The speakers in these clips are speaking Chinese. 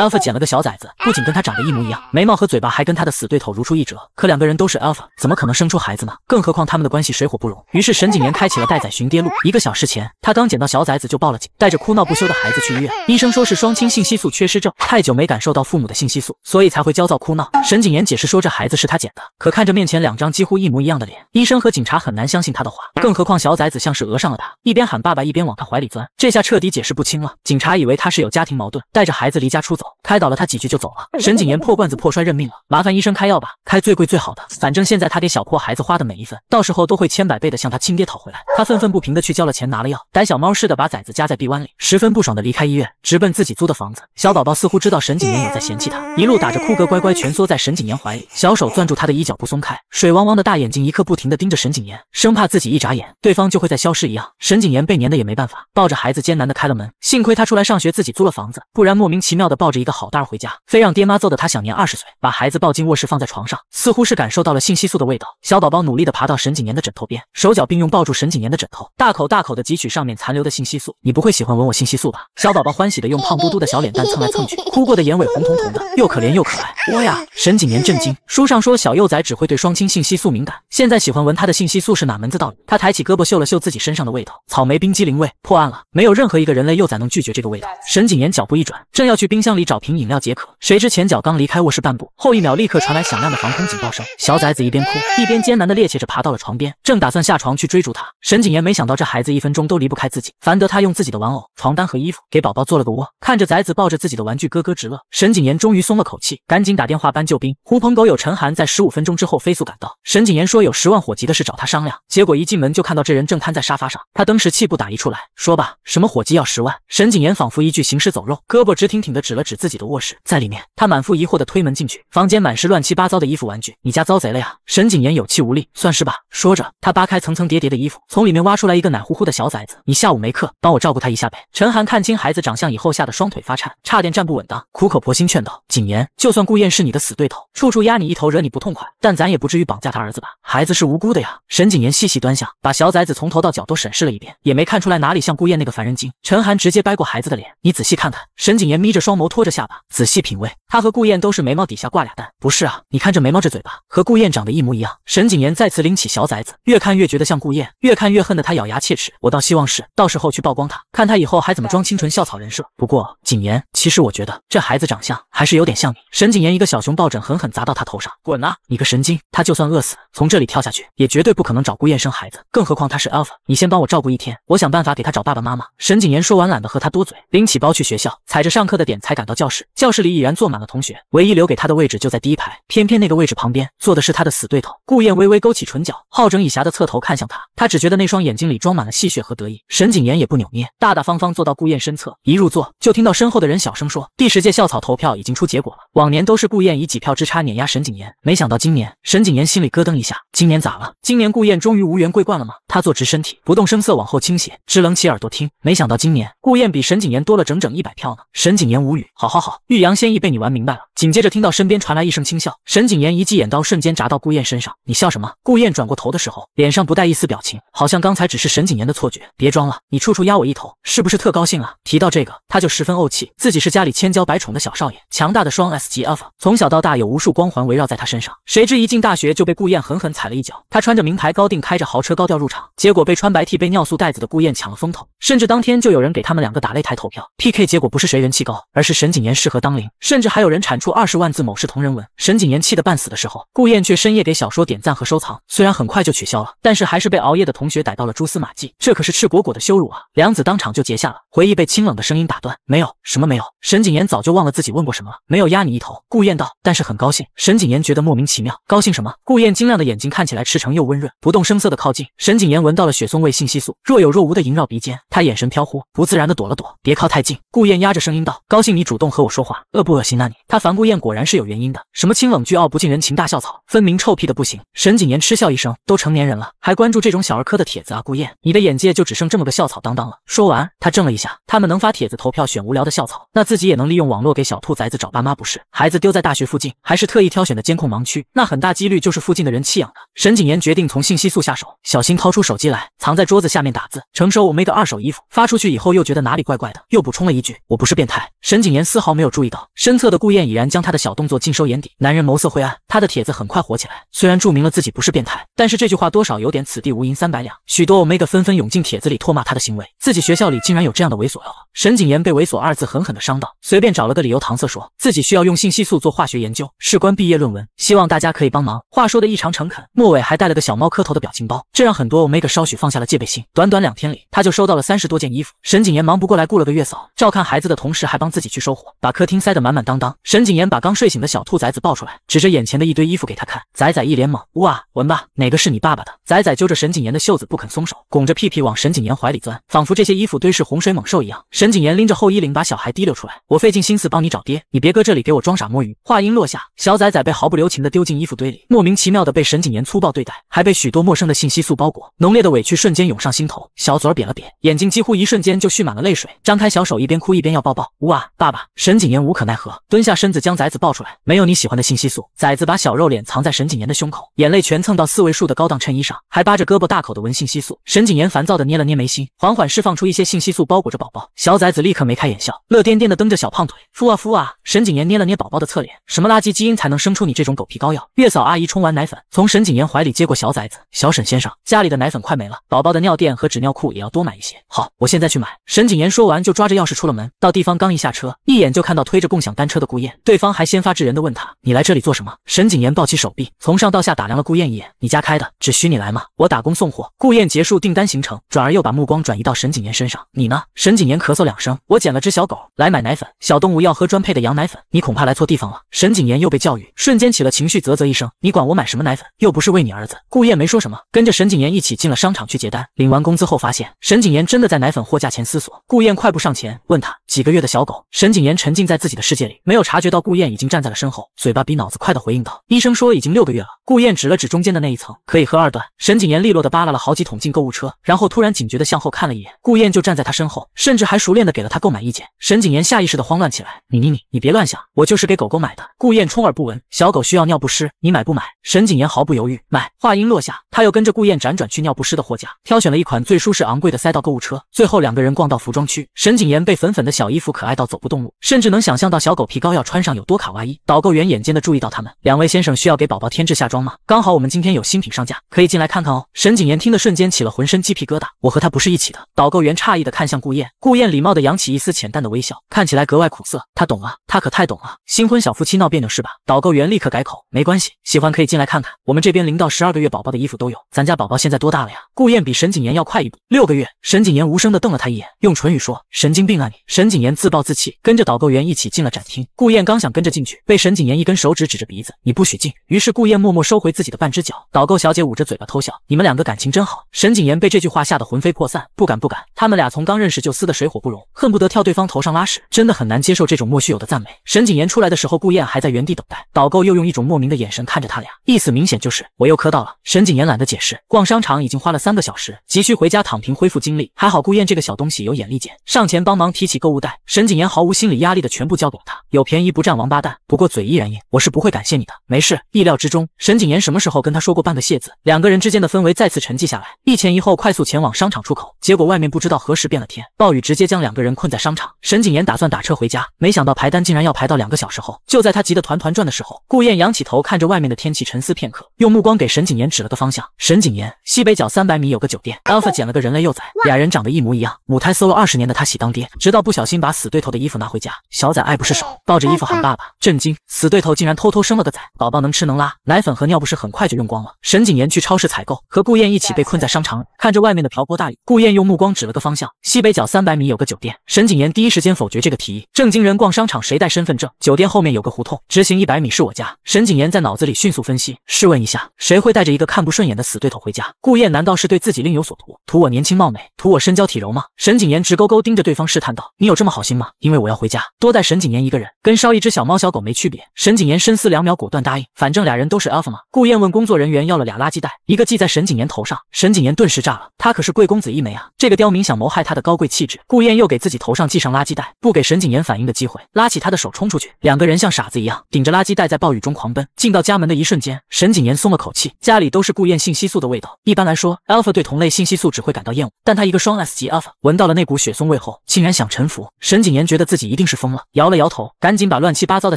Alpha 捡了个小崽子，不仅跟他长得一模一样，眉毛和嘴巴还跟他的死对头如出一辙。可两个人都是 Alpha，怎么可能生出孩子呢？更何况他们的关系水火不容。于是沈景言开启了带崽寻爹路。一个小时前，他刚捡到小崽子就报了警，带着哭闹不休的孩子去医院。医生说是双亲信息素缺失症，太久没感受到父母的信息素，所以才会焦躁哭闹。沈景言解释说这孩子是他捡的，可看着面前两张几乎一模一样的脸，医生和警察很难相信他的话。更何况小崽子像是讹上了他，一边喊爸爸，一边往他怀里钻，这下彻底解释不清了。警察以为他是有家庭矛盾，带着孩子离家出走。开导了他几句就走了。沈景言破罐子破摔，认命了。麻烦医生开药吧，开最贵最好的。反正现在他给小破孩子花的每一分，到时候都会千百倍的向他亲爹讨回来。他愤愤不平的去交了钱，拿了药，逮小猫似的把崽子夹在臂弯里，十分不爽的离开医院，直奔自己租的房子。小宝宝似乎知道沈景言有在嫌弃他，一路打着哭嗝，乖乖蜷缩在沈景言怀里，小手攥住他的衣角不松开，水汪汪的大眼睛一刻不停的盯着沈景言，生怕自己一眨眼，对方就会在消失一样。沈景言被粘的也没办法，抱着孩子艰难的开了门。幸亏他出来上学自己租了房子，不然莫名其妙的抱着。一个好蛋儿回家，非让爹妈揍的他想年二十岁。把孩子抱进卧室，放在床上，似乎是感受到了信息素的味道。小宝宝努力的爬到沈景年的枕头边，手脚并用抱住沈景年的枕头，大口大口的汲取上面残留的信息素。你不会喜欢闻我信息素吧？小宝宝欢喜的用胖嘟嘟的小脸蛋蹭来蹭去，哭过的眼尾红彤彤的，又可怜又可爱。我呀，沈景年震惊。书上说小幼崽只会对双亲信息素敏感，现在喜欢闻他的信息素是哪门子道理？他抬起胳膊嗅了嗅自己身上的味道，草莓冰激凌味。破案了，没有任何一个人类幼崽能拒绝这个味道。沈景年脚步一转，正要去冰箱里。找瓶饮料解渴，谁知前脚刚离开卧室半步，后一秒立刻传来响亮的防空警报声。小崽子一边哭一边艰难地趔趄着爬到了床边，正打算下床去追逐他，沈景言没想到这孩子一分钟都离不开自己，烦得他用自己的玩偶、床单和衣服给宝宝做了个窝，看着崽子抱着自己的玩具咯咯直乐，沈景言终于松了口气，赶紧打电话搬救兵。狐朋狗友陈寒在十五分钟之后飞速赶到，沈景言说有十万火急的事找他商量，结果一进门就看到这人正瘫在沙发上，他登时气不打一处来，说吧，什么火急要十万？沈景言仿佛一具行尸走肉，胳膊直挺挺的指了指。指自己的卧室在里面，他满腹疑惑地推门进去，房间满是乱七八糟的衣服、玩具。你家遭贼了呀？沈景言有气无力，算是吧。说着，他扒开层层叠叠的衣服，从里面挖出来一个奶乎乎的小崽子。你下午没课，帮我照顾他一下呗。陈寒看清孩子长相以后，吓得双腿发颤，差点站不稳当，苦口婆心劝道：“景言，就算顾燕是你的死对头，处处压你一头，惹你不痛快，但咱也不至于绑架他儿子吧？孩子是无辜的呀。”沈景言细细端详，把小崽子从头到脚都审视了一遍，也没看出来哪里像顾燕那个凡人精。陈寒直接掰过孩子的脸，你仔细看看。沈景言眯着双眸，托。托着下巴仔细品味，他和顾燕都是眉毛底下挂俩蛋。不是啊，你看这眉毛这嘴巴，和顾燕长得一模一样。沈谨言再次拎起小崽子，越看越觉得像顾燕，越看越恨得他咬牙切齿。我倒希望是，到时候去曝光他，看他以后还怎么装清纯校草人设。不过谨言，其实我觉得这孩子长相还是有点像你。沈谨言一个小熊抱枕狠狠砸到他头上，滚啊你个神经！他就算饿死，从这里跳下去也绝对不可能找顾燕生孩子，更何况他是 alpha。你先帮我照顾一天，我想办法给他找爸爸妈妈。沈谨言说完懒得和他多嘴，拎起包去学校，踩着上课的点才敢。到教室，教室里已然坐满了同学，唯一留给他的位置就在第一排，偏偏那个位置旁边坐的是他的死对头顾燕，微微勾起唇角，好整以暇的侧头看向他，他只觉得那双眼睛里装满了戏谑和得意。沈景言也不扭捏，大大方方坐到顾燕身侧。一入座，就听到身后的人小声说：“第十届校草投票已经出结果了，往年都是顾燕以几票之差碾压沈景言，没想到今年……”沈景言心里咯噔一下，今年咋了？今年顾燕终于无缘桂冠了吗？他坐直身体，不动声色往后倾斜，支棱起耳朵听。没想到今年顾燕比沈景言多了整整一百票呢。沈景言无语。好，好，好！玉阳仙意被你玩明白了。紧接着听到身边传来一声轻笑，沈景言一记眼刀瞬间砸到顾燕身上。你笑什么？顾燕转过头的时候，脸上不带一丝表情，好像刚才只是沈景言的错觉。别装了，你处处压我一头，是不是特高兴啊？提到这个，他就十分怄气。自己是家里千娇百宠的小少爷，强大的双 S 级 Alpha，从小到大有无数光环围绕在他身上。谁知一进大学就被顾燕狠狠踩了一脚。他穿着名牌高定，开着豪车高调入场，结果被穿白 T 被尿素袋子的顾燕抢了风头，甚至当天就有人给他们两个打擂台投票 PK。结果不是谁人气高，而是神。沈景言适合当灵，甚至还有人产出二十万字某氏同人文。沈景言气得半死的时候，顾燕却深夜给小说点赞和收藏。虽然很快就取消了，但是还是被熬夜的同学逮到了蛛丝马迹，这可是赤果果的羞辱啊！梁子当场就结下了。回忆被清冷的声音打断，没有什么，没有。沈景言早就忘了自己问过什么了，没有压你一头。顾燕道，但是很高兴。沈景言觉得莫名其妙，高兴什么？顾燕晶亮的眼睛看起来赤诚又温润，不动声色的靠近。沈景言闻到了雪松味信息素，若有若无的萦绕鼻尖，他眼神飘忽，不自然的躲了躲，别靠太近。顾燕压着声音道，高兴你主。动和我说话，恶不恶心啊？你？他烦顾燕果然是有原因的，什么清冷巨傲不近人情大校草，分明臭屁的不行。沈谨言嗤笑一声，都成年人了，还关注这种小儿科的帖子啊？顾燕，你的眼界就只剩这么个校草当当了。说完，他怔了一下，他们能发帖子投票选无聊的校草，那自己也能利用网络给小兔崽子找爸妈不是？孩子丢在大学附近，还是特意挑选的监控盲区，那很大几率就是附近的人弃养的。沈谨言决定从信息素下手，小心掏出手机来，藏在桌子下面打字。承受我妹的二手衣服发出去以后，又觉得哪里怪怪的，又补充了一句我不是变态。沈谨言。丝毫没有注意到身侧的顾燕已然将他的小动作尽收眼底。男人眸色灰暗，他的帖子很快火起来。虽然注明了自己不是变态，但是这句话多少有点此地无银三百两。许多 Omega 纷纷涌进帖子里唾骂他的行为，自己学校里竟然有这样的猥琐佬。沈景言被“猥琐”二字狠狠的伤到，随便找了个理由搪塞，说自己需要用信息素做化学研究，事关毕业论文，希望大家可以帮忙。话说的异常诚恳，末尾还带了个小猫磕头的表情包，这让很多 Omega 稍许放下了戒备心。短短两天里，他就收到了三十多件衣服。沈景言忙不过来，雇了个月嫂，照看孩子的同时还帮自己去收货，把客厅塞得满满当当。沈景言把刚睡醒的小兔崽子抱出来，指着眼前的一堆衣服给他看，崽崽一脸懵，哇，闻吧，哪个是你爸爸的？崽崽揪着沈景言的袖子不肯松手，拱着屁屁往沈景言怀里钻，仿佛这些衣服堆是洪水猛兽一样。沈景言拎着后衣领把小孩提溜出来，我费尽心思帮你找爹，你别搁这里给我装傻摸鱼。话音落下，小崽崽被毫不留情的丢进衣服堆里，莫名其妙的被沈景言粗暴对待，还被许多陌生的信息素包裹，浓烈的委屈瞬间涌上心头，小嘴瘪了瘪，眼睛几乎一瞬间就蓄满了泪水，张开小手一边哭一边要抱抱，呜啊，爸爸！沈景言无可奈何，蹲下身子将崽子抱出来，没有你喜欢的信息素，崽子把小肉脸藏在沈景言的胸口，眼泪全蹭到四位数的高档衬衣上，还扒着胳膊大口的闻信息素，沈景言烦躁的捏了捏眉心，缓缓释放出一些信息素包裹着宝宝。小。小崽子立刻眉开眼笑，乐颠颠的蹬着小胖腿，敷啊敷啊。沈景言捏了捏宝宝的侧脸，什么垃圾基因才能生出你这种狗皮膏药？月嫂阿姨冲完奶粉，从沈景言怀里接过小崽子。小沈先生，家里的奶粉快没了，宝宝的尿垫和纸尿裤也要多买一些。好，我现在去买。沈景言说完就抓着钥匙出了门。到地方刚一下车，一眼就看到推着共享单车的顾燕，对方还先发制人的问他，你来这里做什么？沈景言抱起手臂，从上到下打量了顾燕一眼，你家开的只许你来吗？我打工送货。顾燕结束订单行程，转而又把目光转移到沈景言身上，你呢？沈景言咳嗽。叫两声，我捡了只小狗来买奶粉，小动物要喝专配的羊奶粉，你恐怕来错地方了。沈景言又被教育，瞬间起了情绪，啧啧一声，你管我买什么奶粉，又不是为你儿子。顾雁没说什么，跟着沈景言一起进了商场去结单，领完工资后发现沈景言真的在奶粉货架前思索。顾燕快步上前问他几个月的小狗，沈景言沉浸在自己的世界里，没有察觉到顾燕已经站在了身后，嘴巴比脑子快的回应道，医生说已经六个月了。顾燕指了指中间的那一层，可以喝二段。沈景言利落的扒拉了好几桶进购物车，然后突然警觉的向后看了一眼，顾燕就站在他身后，甚至还熟练的给了他购买意见。沈景言下意识的慌乱起来，你你你你别乱想，我就是给狗狗买的。顾燕充耳不闻，小狗需要尿不湿，你买不买？沈景言毫不犹豫买。话音落下，他又跟着顾燕辗转去尿不湿的货架，挑选了一款最舒适昂贵的，塞到购物车。最后两个人逛到服装区，沈景言被粉粉的小衣服可爱到走不动路，甚至能想象到小狗皮膏药穿上有多卡哇伊。导购员眼尖的注意到他们，两位先生需要给宝宝添置夏装。刚好我们今天有新品上架，可以进来看看哦。沈景言听得瞬间起了浑身鸡皮疙瘩，我和他不是一起的。导购员诧异的看向顾燕，顾燕礼貌的扬起一丝浅淡的微笑，看起来格外苦涩。他懂了，他可太懂了。新婚小夫妻闹别扭是吧？导购员立刻改口，没关系，喜欢可以进来看看，我们这边零到十二个月宝宝的衣服都有。咱家宝宝现在多大了呀？顾燕比沈景言要快一步，六个月。沈景言无声的瞪了他一眼，用唇语说：“神经病啊你！”沈景言自暴自弃，跟着导购员一起进了展厅。顾燕刚想跟着进去，被沈景言一根手指指着鼻子：“你不许进。”于是顾燕默默收回自己的半只脚，导购小姐捂着嘴巴偷笑。你们两个感情真好。沈景言被这句话吓得魂飞魄散，不敢不敢。他们俩从刚认识就撕得水火不容，恨不得跳对方头上拉屎，真的很难接受这种莫须有的赞美。沈景言出来的时候，顾燕还在原地等待，导购又用一种莫名的眼神看着他俩，意思明显就是我又磕到了。沈景言懒得解释，逛商场已经花了三个小时，急需回家躺平恢复精力。还好顾燕这个小东西有眼力见，上前帮忙提起购物袋。沈景言毫无心理压力的全部交给了他，有便宜不占王八蛋，不过嘴依然硬，我是不会感谢你的。没事，意料之中。沈景言什么时候跟他说过半个谢字？两个人之间的氛围再次沉寂下来，一前一后快速前往商场出口。结果外面不知道何时变了天，暴雨直接将两个人困在商场。沈景言打算打车回家，没想到排单竟然要排到两个小时后。就在他急得团团转的时候，顾燕仰起头看着外面的天气，沉思片刻，用目光给沈景言指了个方向。沈景言西北角三百米有个酒店。Alpha 捡了个人类幼崽，俩人长得一模一样。母胎搜了二十年的他喜当爹，直到不小心把死对头的衣服拿回家，小崽爱不释手，抱着衣服喊爸爸。震惊，死对头竟然偷偷生了个崽，宝宝能吃能拉，奶粉。和尿不湿很快就用光了。沈景言去超市采购，和顾燕一起被困在商场里，看着外面的瓢泼大雨。顾燕用目光指了个方向，西北角三百米有个酒店。沈景言第一时间否决这个提议。正经人逛商场谁带身份证？酒店后面有个胡同，直行一百米是我家。沈景言在脑子里迅速分析，试问一下，谁会带着一个看不顺眼的死对头回家？顾燕难道是对自己另有所图？图我年轻貌美？图我身娇体柔吗？沈景言直勾勾盯着对方试探道：“你有这么好心吗？因为我要回家，多带沈景言一个人，跟烧一只小猫小狗没区别。”沈景言深思两秒，果断答应。反正俩人都是 alpha。顾燕问工作人员要了俩垃圾袋，一个系在沈景言头上，沈景言顿时炸了，他可是贵公子一枚啊，这个刁民想谋害他的高贵气质。顾燕又给自己头上系上垃圾袋，不给沈景言反应的机会，拉起他的手冲出去。两个人像傻子一样顶着垃圾袋在暴雨中狂奔。进到家门的一瞬间，沈景言松了口气，家里都是顾燕信息素的味道。一般来说，Alpha 对同类信息素只会感到厌恶，但他一个双 S 级 Alpha 闻到了那股雪松味后，竟然想臣服。沈景言觉得自己一定是疯了，摇了摇头，赶紧把乱七八糟的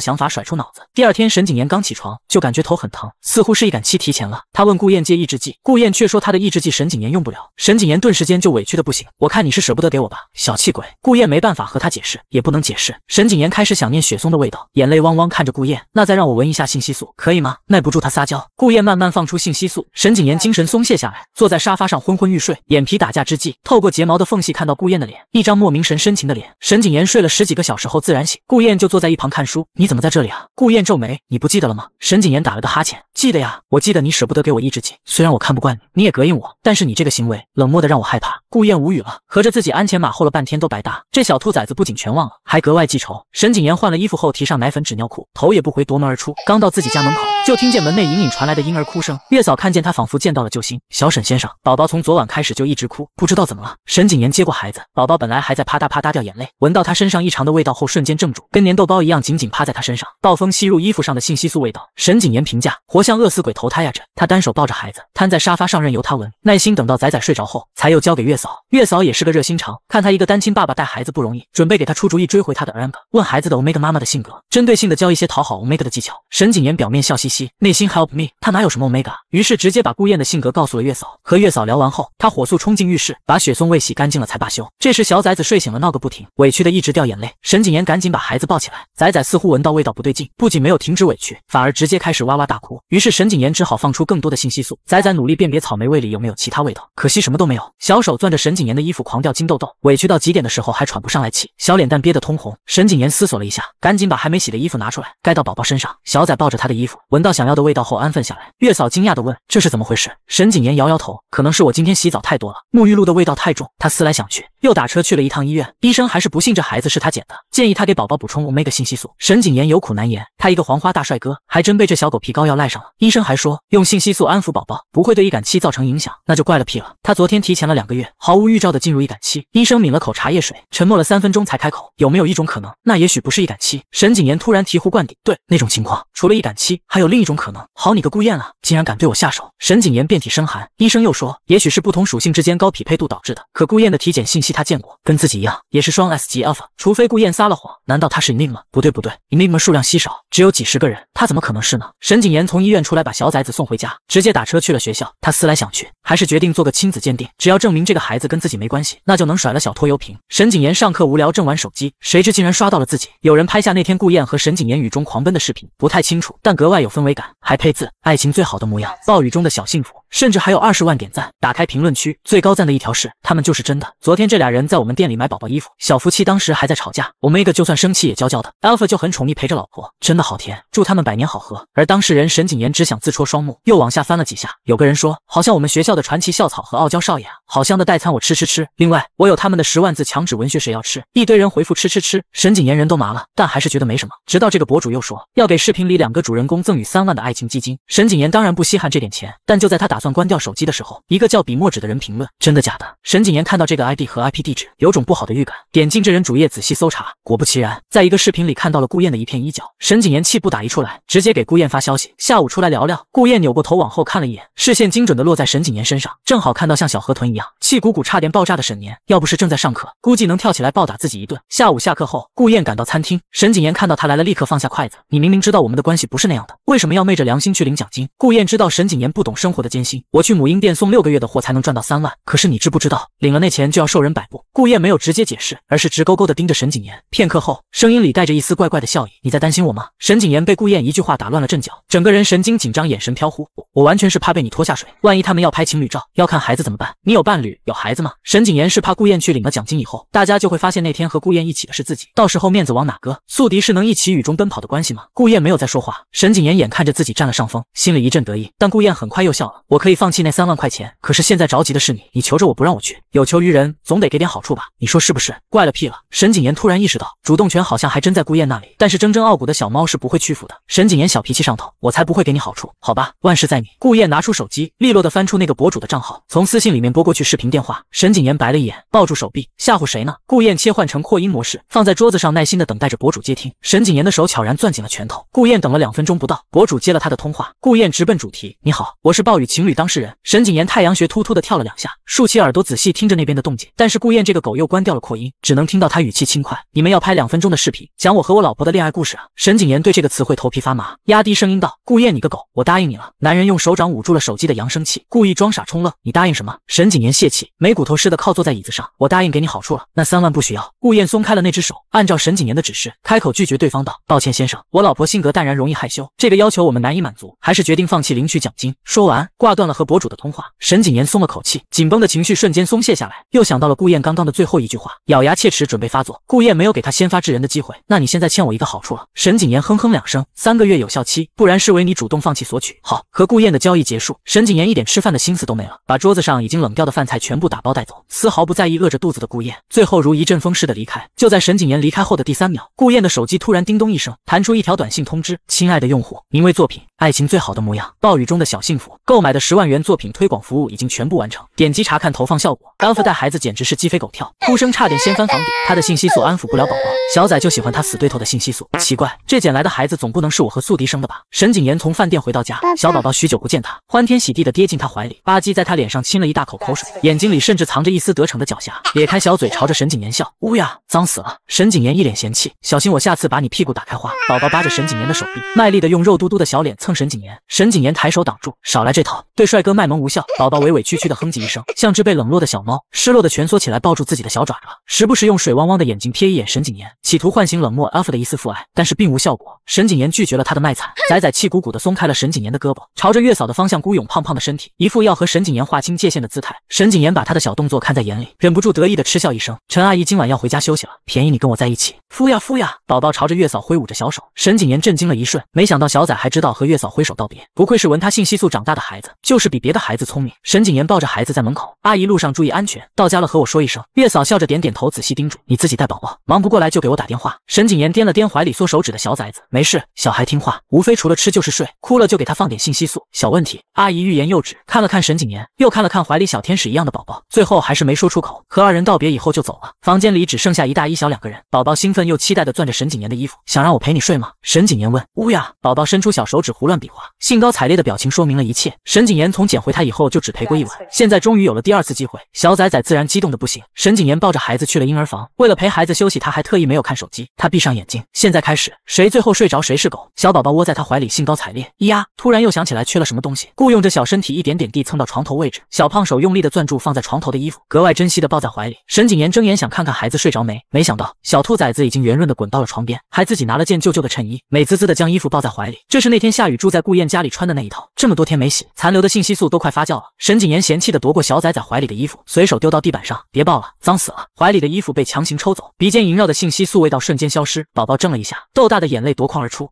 想法甩出脑子。第二天，沈景言刚起床就感觉头很疼。似乎是一杆期提前了，他问顾燕借抑制剂，顾燕却说他的抑制剂沈景言用不了，沈景言顿时间就委屈的不行，我看你是舍不得给我吧，小气鬼。顾燕没办法和他解释，也不能解释。沈景言开始想念雪松的味道，眼泪汪汪看着顾燕，那再让我闻一下信息素可以吗？耐不住他撒娇，顾燕慢慢放出信息素，沈景言精神松懈下来，坐在沙发上昏昏欲睡，眼皮打架之际，透过睫毛的缝隙看到顾燕的脸，一张莫名神深情的脸。沈景言睡了十几个小时后自然醒，顾燕就坐在一旁看书，你怎么在这里啊？顾燕皱眉，你不记得了吗？沈景言打了个哈欠。记得呀，我记得你舍不得给我一只笔，虽然我看不惯你，你也膈应我，但是你这个行为冷漠的让我害怕。顾燕无语了，合着自己鞍前马后了半天都白搭，这小兔崽子不仅全忘了，还格外记仇。沈谨言换了衣服后，提上奶粉、纸尿裤，头也不回夺门而出。刚到自己家门口，就听见门内隐隐传来的婴儿哭声。月嫂看见他，仿佛见到了救星，小沈先生，宝宝从昨晚开始就一直哭，不知道怎么了。沈谨言接过孩子，宝宝本来还在啪嗒啪嗒掉眼泪，闻到他身上异常的味道后，瞬间怔住，跟粘豆包一样紧紧趴在他身上。暴风吸入衣服上的信息素味道，沈谨言评价活。像饿死鬼投胎呀！这他单手抱着孩子，瘫在沙发上任由他闻，耐心等到仔仔睡着后，才又交给月嫂。月嫂也是个热心肠，看他一个单亲爸爸带孩子不容易，准备给他出主意追回他的 o m e 问孩子的 Omega 妈妈的性格，针对性的教一些讨好 Omega 的技巧。沈谨言表面笑嘻嘻，内心 help me，他哪有什么 Omega？于是直接把顾燕的性格告诉了月嫂。和月嫂聊完后，他火速冲进浴室，把雪松味洗干净了才罢休。这时小崽子睡醒了，闹个不停，委屈的一直掉眼泪。沈谨言赶紧把孩子抱起来，仔仔似乎闻到味道不对劲，不仅没有停止委屈，反而直接开始哇哇大哭。于是沈景言只好放出更多的信息素，仔仔努力辨别草莓味里有没有其他味道，可惜什么都没有。小手攥着沈景言的衣服狂掉金豆豆，委屈到极点的时候还喘不上来气，小脸蛋憋得通红。沈景言思索了一下，赶紧把还没洗的衣服拿出来盖到宝宝身上。小仔抱着他的衣服，闻到想要的味道后安分下来。月嫂惊讶地问：“这是怎么回事？”沈景言摇摇头，可能是我今天洗澡太多了，沐浴露的味道太重。他思来想去，又打车去了一趟医院，医生还是不信这孩子是他捡的，建议他给宝宝补充 omega 信息素。沈景言有苦难言，他一个黄花大帅哥，还真被这小狗皮膏药赖上。医生还说，用信息素安抚宝宝不会对易感期造成影响，那就怪了屁了。他昨天提前了两个月，毫无预兆的进入易感期。医生抿了口茶叶水，沉默了三分钟才开口：“有没有一种可能？那也许不是易感期。”沈景言突然醍醐灌顶，对，那种情况，除了易感期，还有另一种可能。好你个顾燕啊，竟然敢对我下手！沈景言遍体生寒。医生又说，也许是不同属性之间高匹配度导致的。可顾燕的体检信息他见过，跟自己一样，也是双 S 级 Alpha。除非顾燕撒了谎，难道他是 Ning 不对不对 n i n 么数量稀少，只有几十个人，他怎么可能是呢？沈景言从医。院出来把小崽子送回家，直接打车去了学校。他思来想去，还是决定做个亲子鉴定，只要证明这个孩子跟自己没关系，那就能甩了小拖油瓶。沈景言上课无聊，正玩手机，谁知竟然刷到了自己。有人拍下那天顾燕和沈景言雨中狂奔的视频，不太清楚，但格外有氛围感，还配字“爱情最好的模样，暴雨中的小幸福”，甚至还有二十万点赞。打开评论区，最高赞的一条是：“他们就是真的。昨天这俩人在我们店里买宝宝衣服，小夫妻当时还在吵架，我一个就算生气也娇娇的，Alpha 就很宠溺陪着老婆，真的好甜，祝他们百年好合。”而当事人沈景。景言只想自戳双目，又往下翻了几下。有个人说，好像我们学校的传奇校草和傲娇少爷啊，好香的代餐我吃吃吃。另外，我有他们的十万字墙纸文学，谁要吃？一堆人回复吃吃吃。沈景言人都麻了，但还是觉得没什么。直到这个博主又说，要给视频里两个主人公赠与三万的爱情基金。沈景言当然不稀罕这点钱，但就在他打算关掉手机的时候，一个叫笔墨纸的人评论，真的假的？沈景言看到这个 ID 和 IP 地址，有种不好的预感，点进这人主页仔细搜查，果不其然，在一个视频里看到了顾燕的一片衣角。沈景言气不打一处来，直接给顾燕发消息，下午。出来聊聊。顾燕扭过头往后看了一眼，视线精准的落在沈景言身上，正好看到像小河豚一样气鼓鼓、差点爆炸的沈年。要不是正在上课，估计能跳起来暴打自己一顿。下午下课后，顾燕赶到餐厅，沈景言看到他来了，立刻放下筷子。你明明知道我们的关系不是那样的，为什么要昧着良心去领奖金？顾燕知道沈景言不懂生活的艰辛，我去母婴店送六个月的货才能赚到三万，可是你知不知道，领了那钱就要受人摆布？顾燕没有直接解释，而是直勾勾的盯着沈景言。片刻后，声音里带着一丝怪怪的笑意：“你在担心我吗？”沈景言被顾燕一句话打乱了阵脚，整个人是。神经紧张，眼神飘忽，我完全是怕被你拖下水。万一他们要拍情侣照，要看孩子怎么办？你有伴侣、有孩子吗？沈谨言是怕顾燕去领了奖金以后，大家就会发现那天和顾燕一起的是自己，到时候面子往哪搁？宿敌是能一起雨中奔跑的关系吗？顾燕没有再说话。沈谨言眼看着自己占了上风，心里一阵得意，但顾燕很快又笑了。我可以放弃那三万块钱，可是现在着急的是你，你求着我不让我去，有求于人总得给点好处吧？你说是不是？怪了屁了！沈谨言突然意识到，主动权好像还真在顾燕那里。但是铮铮傲骨的小猫是不会屈服的。沈谨言小脾气上头，我才不会。给你好处，好吧，万事在你。顾雁拿出手机，利落的翻出那个博主的账号，从私信里面拨过去视频电话。沈景言白了一眼，抱住手臂，吓唬谁呢？顾雁切换成扩音模式，放在桌子上，耐心的等待着博主接听。沈景言的手悄然攥紧了拳头。顾雁等了两分钟不到，博主接了他的通话。顾雁直奔主题，你好，我是暴雨情侣当事人。沈景言太阳穴突突的跳了两下，竖起耳朵仔细听着那边的动静。但是顾雁这个狗又关掉了扩音，只能听到他语气轻快：“你们要拍两分钟的视频，讲我和我老婆的恋爱故事啊。”沈景言对这个词汇头皮发麻，压低声音道：“顾雁。”你个狗！我答应你了。男人用手掌捂住了手机的扬声器，故意装傻充愣。你答应什么？沈景言泄气，没骨头似的靠坐在椅子上。我答应给你好处了，那三万不需要。顾燕松开了那只手，按照沈景言的指示，开口拒绝对方道：“抱歉先生，我老婆性格淡然，容易害羞，这个要求我们难以满足，还是决定放弃领取奖金。”说完，挂断了和博主的通话。沈景言松了口气，紧绷的情绪瞬间松懈下来，又想到了顾燕刚刚的最后一句话，咬牙切齿准备发作。顾燕没有给他先发制人的机会。那你现在欠我一个好处了。沈景言哼哼两声，三个月有效期，不然视为你主。主动放弃索取，好和顾燕的交易结束。沈景言一点吃饭的心思都没了，把桌子上已经冷掉的饭菜全部打包带走，丝毫不在意饿着肚子的顾燕。最后如一阵风似的离开。就在沈景言离开后的第三秒，顾燕的手机突然叮咚一声，弹出一条短信通知：亲爱的用户，您为作品。爱情最好的模样，暴雨中的小幸福。购买的十万元作品推广服务已经全部完成，点击查看投放效果。安抚带孩子简直是鸡飞狗跳，哭声差点掀翻房顶。他的信息素安抚不了宝宝，小崽就喜欢他死对头的信息素。奇怪，这捡来的孩子总不能是我和宿敌生的吧？沈景言从饭店回到家，小宝宝许久不见他，欢天喜地的跌进他怀里，吧唧在他脸上亲了一大口口水，眼睛里甚至藏着一丝得逞的狡黠，咧开小嘴朝着沈景言笑。乌呀，脏死了！沈景言一脸嫌弃，小心我下次把你屁股打开花。宝宝扒着沈景言的手臂，卖力的用肉嘟嘟的小脸。蹭沈景言，沈景言抬手挡住，少来这套，对帅哥卖萌无效。宝宝委委屈屈的哼唧一声，像只被冷落的小猫，失落的蜷缩起来，抱住自己的小爪爪，时不时用水汪汪的眼睛瞥一眼沈景言，企图唤醒冷漠阿父的一丝父爱，但是并无效果。沈景言拒绝了他的卖惨，仔仔气鼓鼓的松开了沈景言的胳膊，朝着月嫂的方向孤勇，胖胖的身体一副要和沈景言划清界限的姿态。沈景言把他的小动作看在眼里，忍不住得意的嗤笑一声。陈阿姨今晚要回家休息了，便宜你跟我在一起，敷呀敷呀。宝宝朝着月嫂挥舞着小手，沈景言震惊了一瞬，没想到小仔还知道和月。月嫂挥手道别，不愧是闻他信息素长大的孩子，就是比别的孩子聪明。沈景言抱着孩子在门口，阿姨路上注意安全，到家了和我说一声。月嫂笑着点点头，仔细叮嘱：“你自己带宝宝，忙不过来就给我打电话。”沈景言掂了掂怀里缩手指的小崽子，没事，小孩听话，无非除了吃就是睡，哭了就给他放点信息素，小问题。阿姨欲言又止，看了看沈景言，又看了看怀里小天使一样的宝宝，最后还是没说出口。和二人道别以后就走了，房间里只剩下一大一小两个人。宝宝兴奋又期待的攥着沈景言的衣服，想让我陪你睡吗？沈景言问。乌呀，宝宝伸出小手指呼。胡乱比划，兴高采烈的表情说明了一切。沈景言从捡回他以后就只陪过一晚，现在终于有了第二次机会，小仔仔自然激动的不行。沈景言抱着孩子去了婴儿房，为了陪孩子休息，他还特意没有看手机。他闭上眼睛，现在开始，谁最后睡着谁是狗。小宝宝窝在他怀里，兴高采烈，咿呀，突然又想起来缺了什么东西，雇用着小身体一点点地蹭到床头位置。小胖手用力的攥住放在床头的衣服，格外珍惜的抱在怀里。沈景言睁眼想看看孩子睡着没，没想到小兔崽子已经圆润的滚到了床边，还自己拿了件旧旧的衬衣，美滋滋的将衣服抱在怀里。这是那天下雨。住在顾燕家里穿的那一套，这么多天没洗，残留的信息素都快发酵了。沈景言嫌弃的夺过小崽崽怀里的衣服，随手丢到地板上，别抱了，脏死了。怀里的衣服被强行抽走，鼻尖萦绕的信息素味道瞬间消失。宝宝怔了一下，豆大的眼泪夺眶而出。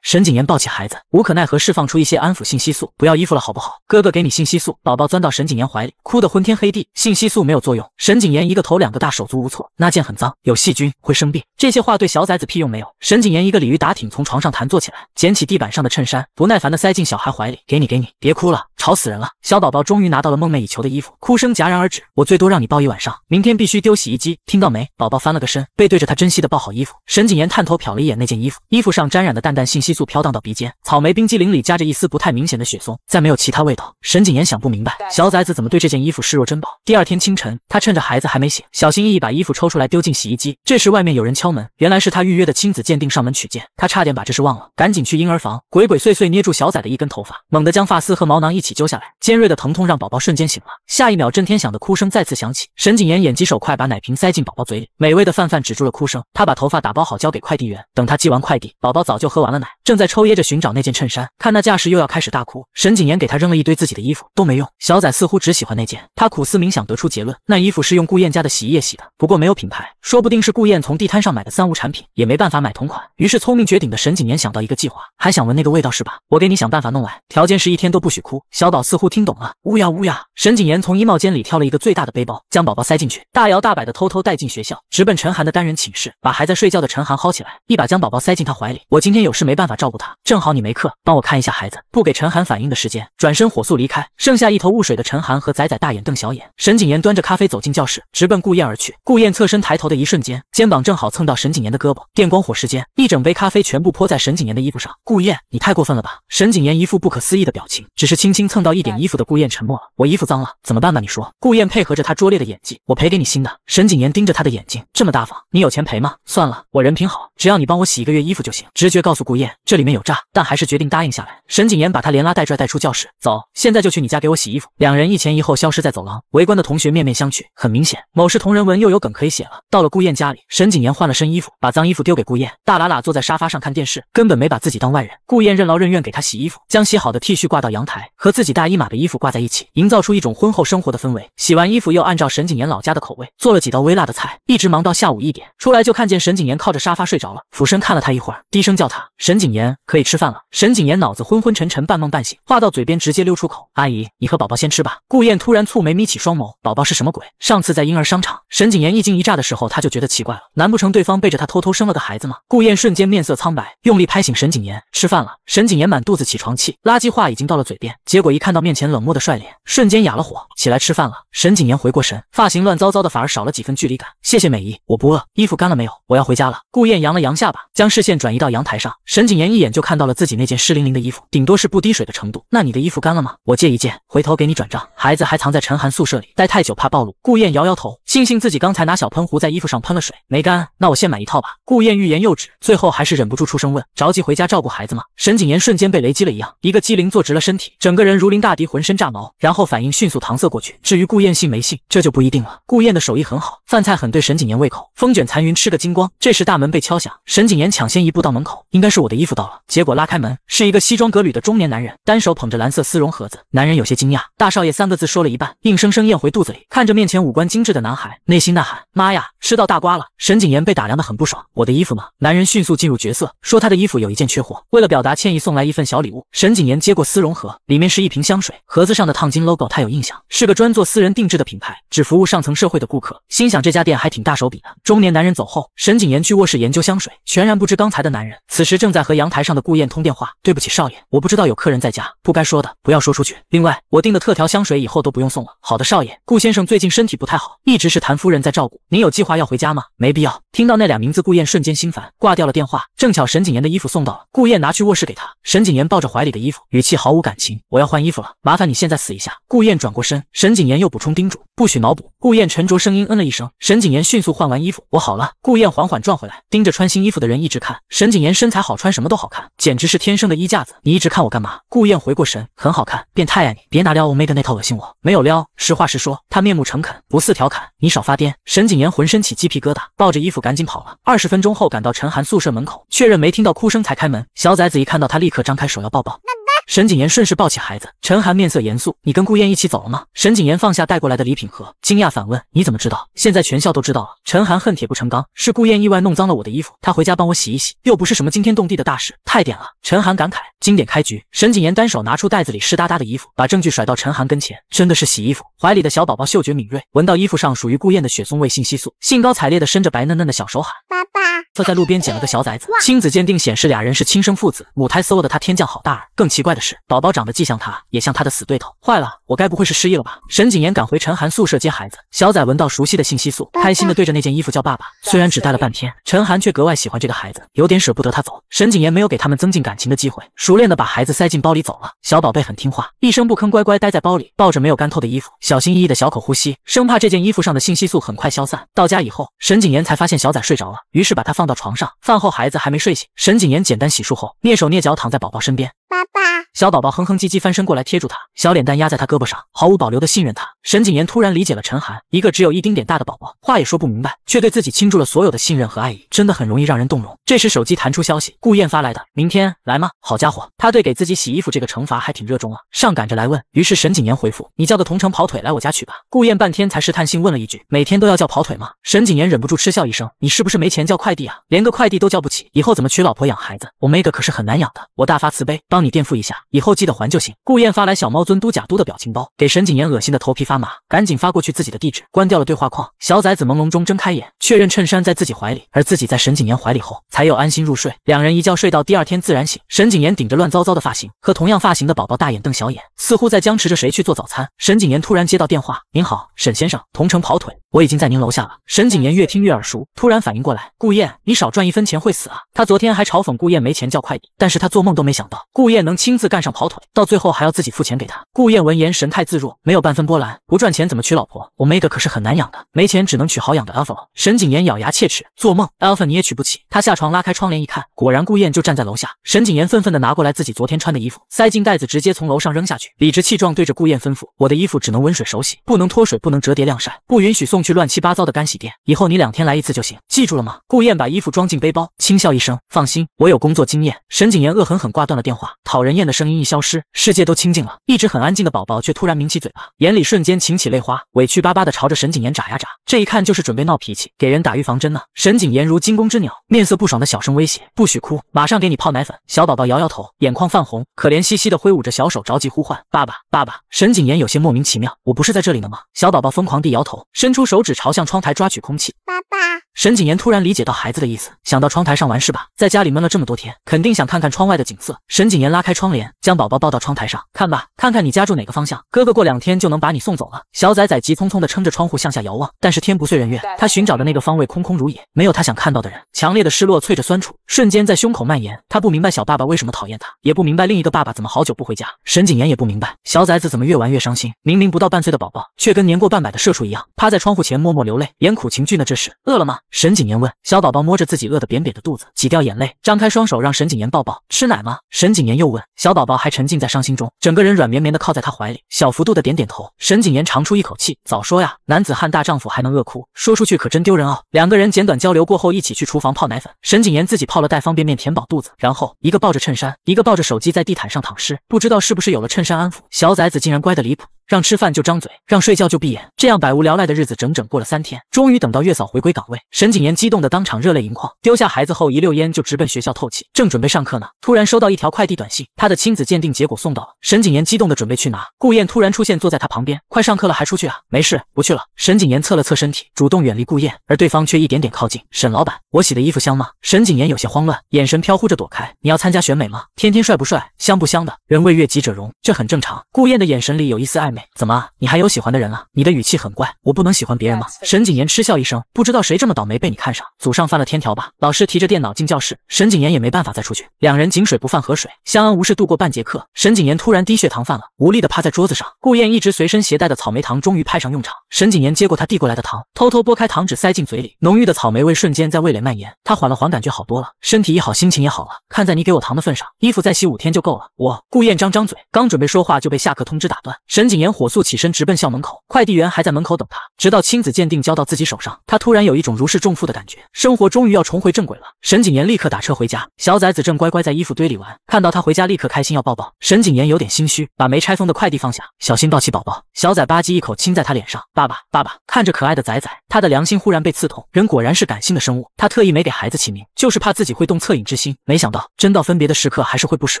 沈景言抱起孩子，无可奈何释放出一些安抚信息素，不要衣服了好不好？哥哥给你信息素。宝宝钻到沈景言怀里，哭得昏天黑地。信息素没有作用。沈景言一个头两个大，手足无措。那件很脏，有细菌，会生病。这些话对小崽子屁用没有。沈景言一个鲤鱼打挺从床上弹坐起来，捡起地板上的衬衫，不耐烦的塞进小孩怀里，给你给你，别哭了，吵死人了。小宝宝终于拿到了梦寐以求的衣服，哭声戛然而止。我最多让你抱一晚上，明天必须丢洗衣机，听到没？宝宝翻了个身，背对着他，珍惜的抱好衣服。沈景言探头瞟了一眼那件衣服，衣服上沾染的淡淡信息。速飘荡到鼻尖，草莓冰激凌里夹着一丝不太明显的雪松，再没有其他味道。沈景言想不明白，小崽子怎么对这件衣服视若珍宝。第二天清晨，他趁着孩子还没醒，小心翼翼把衣服抽出来丢进洗衣机。这时外面有人敲门，原来是他预约的亲子鉴定上门取件，他差点把这事忘了，赶紧去婴儿房，鬼鬼祟祟捏住小崽的一根头发，猛地将发丝和毛囊一起揪下来，尖锐的疼痛让宝宝瞬间醒了。下一秒震天响的哭声再次响起，沈景言眼疾手快把奶瓶塞进宝宝嘴里，美味的饭饭止住了哭声。他把头发打包好交给快递员，等他寄完快递，宝宝早就喝完了奶。正在抽噎着寻找那件衬衫，看那架势又要开始大哭。沈景言给他扔了一堆自己的衣服，都没用。小仔似乎只喜欢那件。他苦思冥想，得出结论，那衣服是用顾燕家的洗衣液洗的，不过没有品牌，说不定是顾燕从地摊上买的三无产品，也没办法买同款。于是聪明绝顶的沈景言想到一个计划，还想闻那个味道是吧？我给你想办法弄来，条件是一天都不许哭。小宝似乎听懂了，呜呀呜呀。沈景言从衣帽间里挑了一个最大的背包，将宝宝塞进去，大摇大摆的偷偷带进学校，直奔陈寒的单人寝室，把还在睡觉的陈寒薅起来，一把将宝宝塞进他怀里。我今天有事没办法。照顾他，正好你没课，帮我看一下孩子，不给陈寒反应的时间，转身火速离开，剩下一头雾水的陈寒和仔仔大眼瞪小眼。沈景言端着咖啡走进教室，直奔顾燕而去。顾燕侧身抬头的一瞬间，肩膀正好蹭到沈景言的胳膊，电光火石间，一整杯咖啡全部泼在沈景言的衣服上。顾燕，你太过分了吧！沈景言一副不可思议的表情，只是轻轻蹭到一点衣服的顾燕沉默了。我衣服脏了怎么办吧？你说。顾燕配合着他拙劣的演技，我赔给你新的。沈景言盯着他的眼睛，这么大方，你有钱赔吗？算了，我人品好，只要你帮我洗一个月衣服就行。直觉告诉顾燕，这里面有诈，但还是决定答应下来。沈景言把他连拉带拽带出教室，走，现在就去你家给我洗衣服。两人一前一后消失在走廊，围观的同学面面相觑。很明显，某是同人文又有梗可以写了。到了顾燕家里，沈景言换了身衣服，把脏衣服丢给顾燕，大喇喇坐在沙发上看电视，根本没把自己当外人。顾燕任劳任怨给他洗衣服，将洗好的 T 恤挂到阳台，和自己大一码的衣服挂在一起，营造出一种婚后生活的氛围。洗完衣服又按照沈景言老家的口味做了几道微辣的菜，一直忙到下午一点。出来就看见沈景言靠着沙发睡着了，俯身看了他一会儿，低声叫他沈言。可以吃饭了。沈景言脑子昏昏沉沉，半梦半醒，话到嘴边直接溜出口。阿姨，你和宝宝先吃吧。顾燕突然蹙眉，眯起双眸。宝宝是什么鬼？上次在婴儿商场，沈景言一惊一乍的时候，他就觉得奇怪了。难不成对方背着他偷偷生了个孩子吗？顾燕瞬间面色苍白，用力拍醒沈景言。吃饭了。沈景言满肚子起床气，垃圾话已经到了嘴边，结果一看到面前冷漠的帅脸，瞬间哑了火。起来吃饭了。沈景言回过神，发型乱糟糟的，反而少了几分距离感。谢谢美姨，我不饿。衣服干了没有？我要回家了。顾燕扬了扬下巴，将视线转移到阳台上。沈景言。一眼就看到了自己那件湿淋淋的衣服，顶多是不滴水的程度。那你的衣服干了吗？我借一件，回头给你转账。孩子还藏在陈寒宿舍里，待太久怕暴露。顾燕摇摇头，庆幸自己刚才拿小喷壶在衣服上喷了水，没干。那我先买一套吧。顾燕欲言又止，最后还是忍不住出声问：着急回家照顾孩子吗？沈谨言瞬间被雷击了一样，一个机灵坐直了身体，整个人如临大敌，浑身炸毛，然后反应迅速搪塞过去。至于顾燕信没信，这就不一定了。顾燕的手艺很好，饭菜很对沈谨言胃口，风卷残云吃个精光。这时大门被敲响，沈谨言抢先一步到门口，应该是我的衣服。到了，结果拉开门是一个西装革履的中年男人，单手捧着蓝色丝绒盒子。男人有些惊讶，“大少爷”三个字说了一半，硬生生咽回肚子里，看着面前五官精致的男孩，内心呐喊：“妈呀，吃到大瓜了！”沈景言被打量的很不爽，“我的衣服呢？”男人迅速进入角色，说他的衣服有一件缺货，为了表达歉意，送来一份小礼物。沈景言接过丝绒盒，里面是一瓶香水，盒子上的烫金 logo 他有印象，是个专做私人定制的品牌，只服务上层社会的顾客。心想这家店还挺大手笔的。中年男人走后，沈景言去卧室研究香水，全然不知刚才的男人此时正在和杨。阳台上的顾燕通电话，对不起少爷，我不知道有客人在家，不该说的不要说出去。另外，我订的特调香水以后都不用送了。好的，少爷，顾先生最近身体不太好，一直是谭夫人在照顾。您有计划要回家吗？没必要。听到那俩名字，顾燕瞬间心烦，挂掉了电话。正巧沈景言的衣服送到了，顾燕拿去卧室给他。沈景言抱着怀里的衣服，语气毫无感情。我要换衣服了，麻烦你现在死一下。顾燕转过身，沈景言又补充叮嘱。不许脑补，顾燕沉着声音，嗯了一声。沈景言迅速换完衣服，我好了。顾燕缓缓转回来，盯着穿新衣服的人一直看。沈景言身材好，穿什么都好看，简直是天生的衣架子。你一直看我干嘛？顾燕回过神，很好看，变态啊你！别拿撩欧妹的那套恶心我，没有撩，实话实说。他面目诚恳，不似调侃，你少发癫。沈景言浑身起鸡皮疙瘩，抱着衣服赶紧跑了。二十分钟后赶到陈寒宿舍门口，确认没听到哭声才开门。小崽子一看到他，立刻张开手要抱抱。沈景言顺势抱起孩子，陈寒面色严肃：“你跟顾燕一起走了吗？”沈景言放下带过来的礼品盒，惊讶反问：“你怎么知道？现在全校都知道了。”陈寒恨铁不成钢：“是顾燕意外弄脏了我的衣服，他回家帮我洗一洗，又不是什么惊天动地的大事，太点了。”陈寒感慨：“经典开局。”沈景言单手拿出袋子里湿哒哒的衣服，把证据甩到陈寒跟前：“真的是洗衣服。”怀里的小宝宝嗅觉敏锐，闻到衣服上属于顾燕的雪松味信息素，兴高采烈地伸着白嫩嫩的小手喊：“爸爸！”在路边捡了个小崽子，亲子鉴定显示俩人是亲生父子。母胎缩的他天降好大儿，更奇怪的是，宝宝长得既像他，也像他的死对头。坏了，我该不会是失忆了吧？沈景言赶回陈寒宿舍接孩子。小崽闻到熟悉的信息素，开心的对着那件衣服叫爸爸。虽然只带了半天，陈寒却格外喜欢这个孩子，有点舍不得他走。沈景言没有给他们增进感情的机会，熟练的把孩子塞进包里走了。小宝贝很听话，一声不吭，乖乖待在包里，抱着没有干透的衣服，小心翼翼的小口呼吸，生怕这件衣服上的信息素很快消散。到家以后，沈景言才发现小崽睡着了，于是把他放。到床上，饭后孩子还没睡醒，沈景言简单洗漱后，蹑手蹑脚躺在宝宝身边。爸爸。小宝宝哼哼唧唧翻身过来贴住他，小脸蛋压在他胳膊上，毫无保留的信任他。沈景言突然理解了陈寒，一个只有一丁点大的宝宝，话也说不明白，却对自己倾注了所有的信任和爱意，真的很容易让人动容。这时手机弹出消息，顾燕发来的：“明天来吗？”好家伙，他对给自己洗衣服这个惩罚还挺热衷啊，上赶着来问。于是沈景言回复：“你叫个同城跑腿来我家取吧。”顾燕半天才试探性问了一句：“每天都要叫跑腿吗？”沈景言忍不住嗤笑一声：“你是不是没钱叫快递啊？连个快递都叫不起，以后怎么娶老婆养孩子？我没个可是很难养的。我大发慈悲，帮你垫付一下。”以后记得还就行。顾燕发来小猫尊都假都的表情包，给沈景言恶心的头皮发麻，赶紧发过去自己的地址，关掉了对话框。小崽子朦胧中睁开眼，确认衬衫在自己怀里，而自己在沈景言怀里后，才有安心入睡。两人一觉睡到第二天自然醒。沈景言顶着乱糟糟的发型和同样发型的宝宝大眼瞪小眼，似乎在僵持着谁去做早餐。沈景言突然接到电话：“您好，沈先生，同城跑腿，我已经在您楼下了。”沈景言越听越耳熟，突然反应过来，顾燕，你少赚一分钱会死啊！他昨天还嘲讽顾燕没钱叫快递，但是他做梦都没想到顾燕能亲自干。岸上跑腿，到最后还要自己付钱给他。顾燕闻言神态自若，没有半分波澜。不赚钱怎么娶老婆？我 m e g a 可是很难养的，没钱只能娶好养的。a l p h a 沈景言咬牙切齿，做梦 a l p h a 你也娶不起。他下床拉开窗帘一看，果然顾燕就站在楼下。沈景言愤愤地拿过来自己昨天穿的衣服，塞进袋子，直接从楼上扔下去，理直气壮对着顾燕吩咐：“我的衣服只能温水手洗，不能脱水，不能折叠晾晒，不允许送去乱七八糟的干洗店。以后你两天来一次就行，记住了吗？”顾燕把衣服装进背包，轻笑一声：“放心，我有工作经验。”沈景言恶狠狠挂断了电话，讨人厌的声。声音一消失，世界都清静了。一直很安静的宝宝却突然抿起嘴巴，眼里瞬间噙起泪花，委屈巴巴的朝着沈景言眨呀眨。这一看就是准备闹脾气，给人打预防针呢。沈景言如惊弓之鸟，面色不爽的小声威胁：“不许哭，马上给你泡奶粉。”小宝宝摇摇头，眼眶泛红，可怜兮兮的挥舞着小手，着急呼唤：“爸爸，爸爸！”沈景言有些莫名其妙：“我不是在这里呢吗？”小宝宝疯狂地摇头，伸出手指朝向窗台抓取空气：“爸爸。”沈景言突然理解到孩子的意思，想到窗台上玩是吧？在家里闷了这么多天，肯定想看看窗外的景色。沈景言拉开窗帘，将宝宝抱到窗台上，看吧，看看你家住哪个方向。哥哥过两天就能把你送走了。小崽崽急匆匆地撑着窗户向下遥望，但是天不遂人愿，他寻找的那个方位空空如也，没有他想看到的人。强烈的失落脆着酸楚，瞬间在胸口蔓延。他不明白小爸爸为什么讨厌他，也不明白另一个爸爸怎么好久不回家。沈景言也不明白小崽子怎么越玩越伤心，明明不到半岁的宝宝，却跟年过半百的社畜一样，趴在窗户前默默流泪，演苦情剧呢。这是饿了吗？沈景言问小宝宝，摸着自己饿得扁扁的肚子，挤掉眼泪，张开双手让沈景言抱抱，吃奶吗？沈景言又问小宝宝，还沉浸在伤心中，整个人软绵绵的靠在他怀里，小幅度的点点头。沈景言长出一口气，早说呀，男子汉大丈夫还能饿哭，说出去可真丢人哦。两个人简短交流过后，一起去厨房泡奶粉。沈景言自己泡了袋方便面填饱肚子，然后一个抱着衬衫，一个抱着手机在地毯上躺尸，不知道是不是有了衬衫安抚，小崽子竟然乖的离谱。让吃饭就张嘴，让睡觉就闭眼，这样百无聊赖的日子整整过了三天，终于等到月嫂回归岗位，沈景言激动的当场热泪盈眶，丢下孩子后一溜烟就直奔学校透气。正准备上课呢，突然收到一条快递短信，他的亲子鉴定结果送到了。沈景言激动的准备去拿，顾燕突然出现，坐在他旁边。快上课了还出去啊？没事，不去了。沈景言测了测身体，主动远离顾燕，而对方却一点点靠近。沈老板，我洗的衣服香吗？沈景言有些慌乱，眼神飘忽着躲开。你要参加选美吗？天天帅不帅，香不香的？人为悦己者容，这很正常。顾燕的眼神里有一丝暧昧。怎么，你还有喜欢的人了？你的语气很怪，我不能喜欢别人吗？沈景言嗤笑一声，不知道谁这么倒霉被你看上，祖上犯了天条吧？老师提着电脑进教室，沈景言也没办法再出去，两人井水不犯河水，相安无事度过半节课。沈景言突然低血糖犯了，无力的趴在桌子上。顾燕一直随身携带的草莓糖终于派上用场，沈景言接过他递过来的糖，偷偷拨开糖纸塞进嘴里，浓郁的草莓味瞬间在味蕾蔓延，他缓了缓，感觉好多了，身体一好，心情也好了。看在你给我糖的份上，衣服再洗五天就够了。我，顾燕张张嘴，刚准备说话就被下课通知打断，沈景言。火速起身，直奔校门口。快递员还在门口等他，直到亲子鉴定交到自己手上，他突然有一种如释重负的感觉，生活终于要重回正轨了。沈景言立刻打车回家，小崽子正乖乖在衣服堆里玩，看到他回家，立刻开心要抱抱。沈景言有点心虚，把没拆封的快递放下，小心抱起宝宝。小崽吧唧一口亲在他脸上，爸爸爸爸。看着可爱的崽崽，他的良心忽然被刺痛。人果然是感性的生物，他特意没给孩子起名，就是怕自己会动恻隐之心。没想到真到分别的时刻，还是会不舍。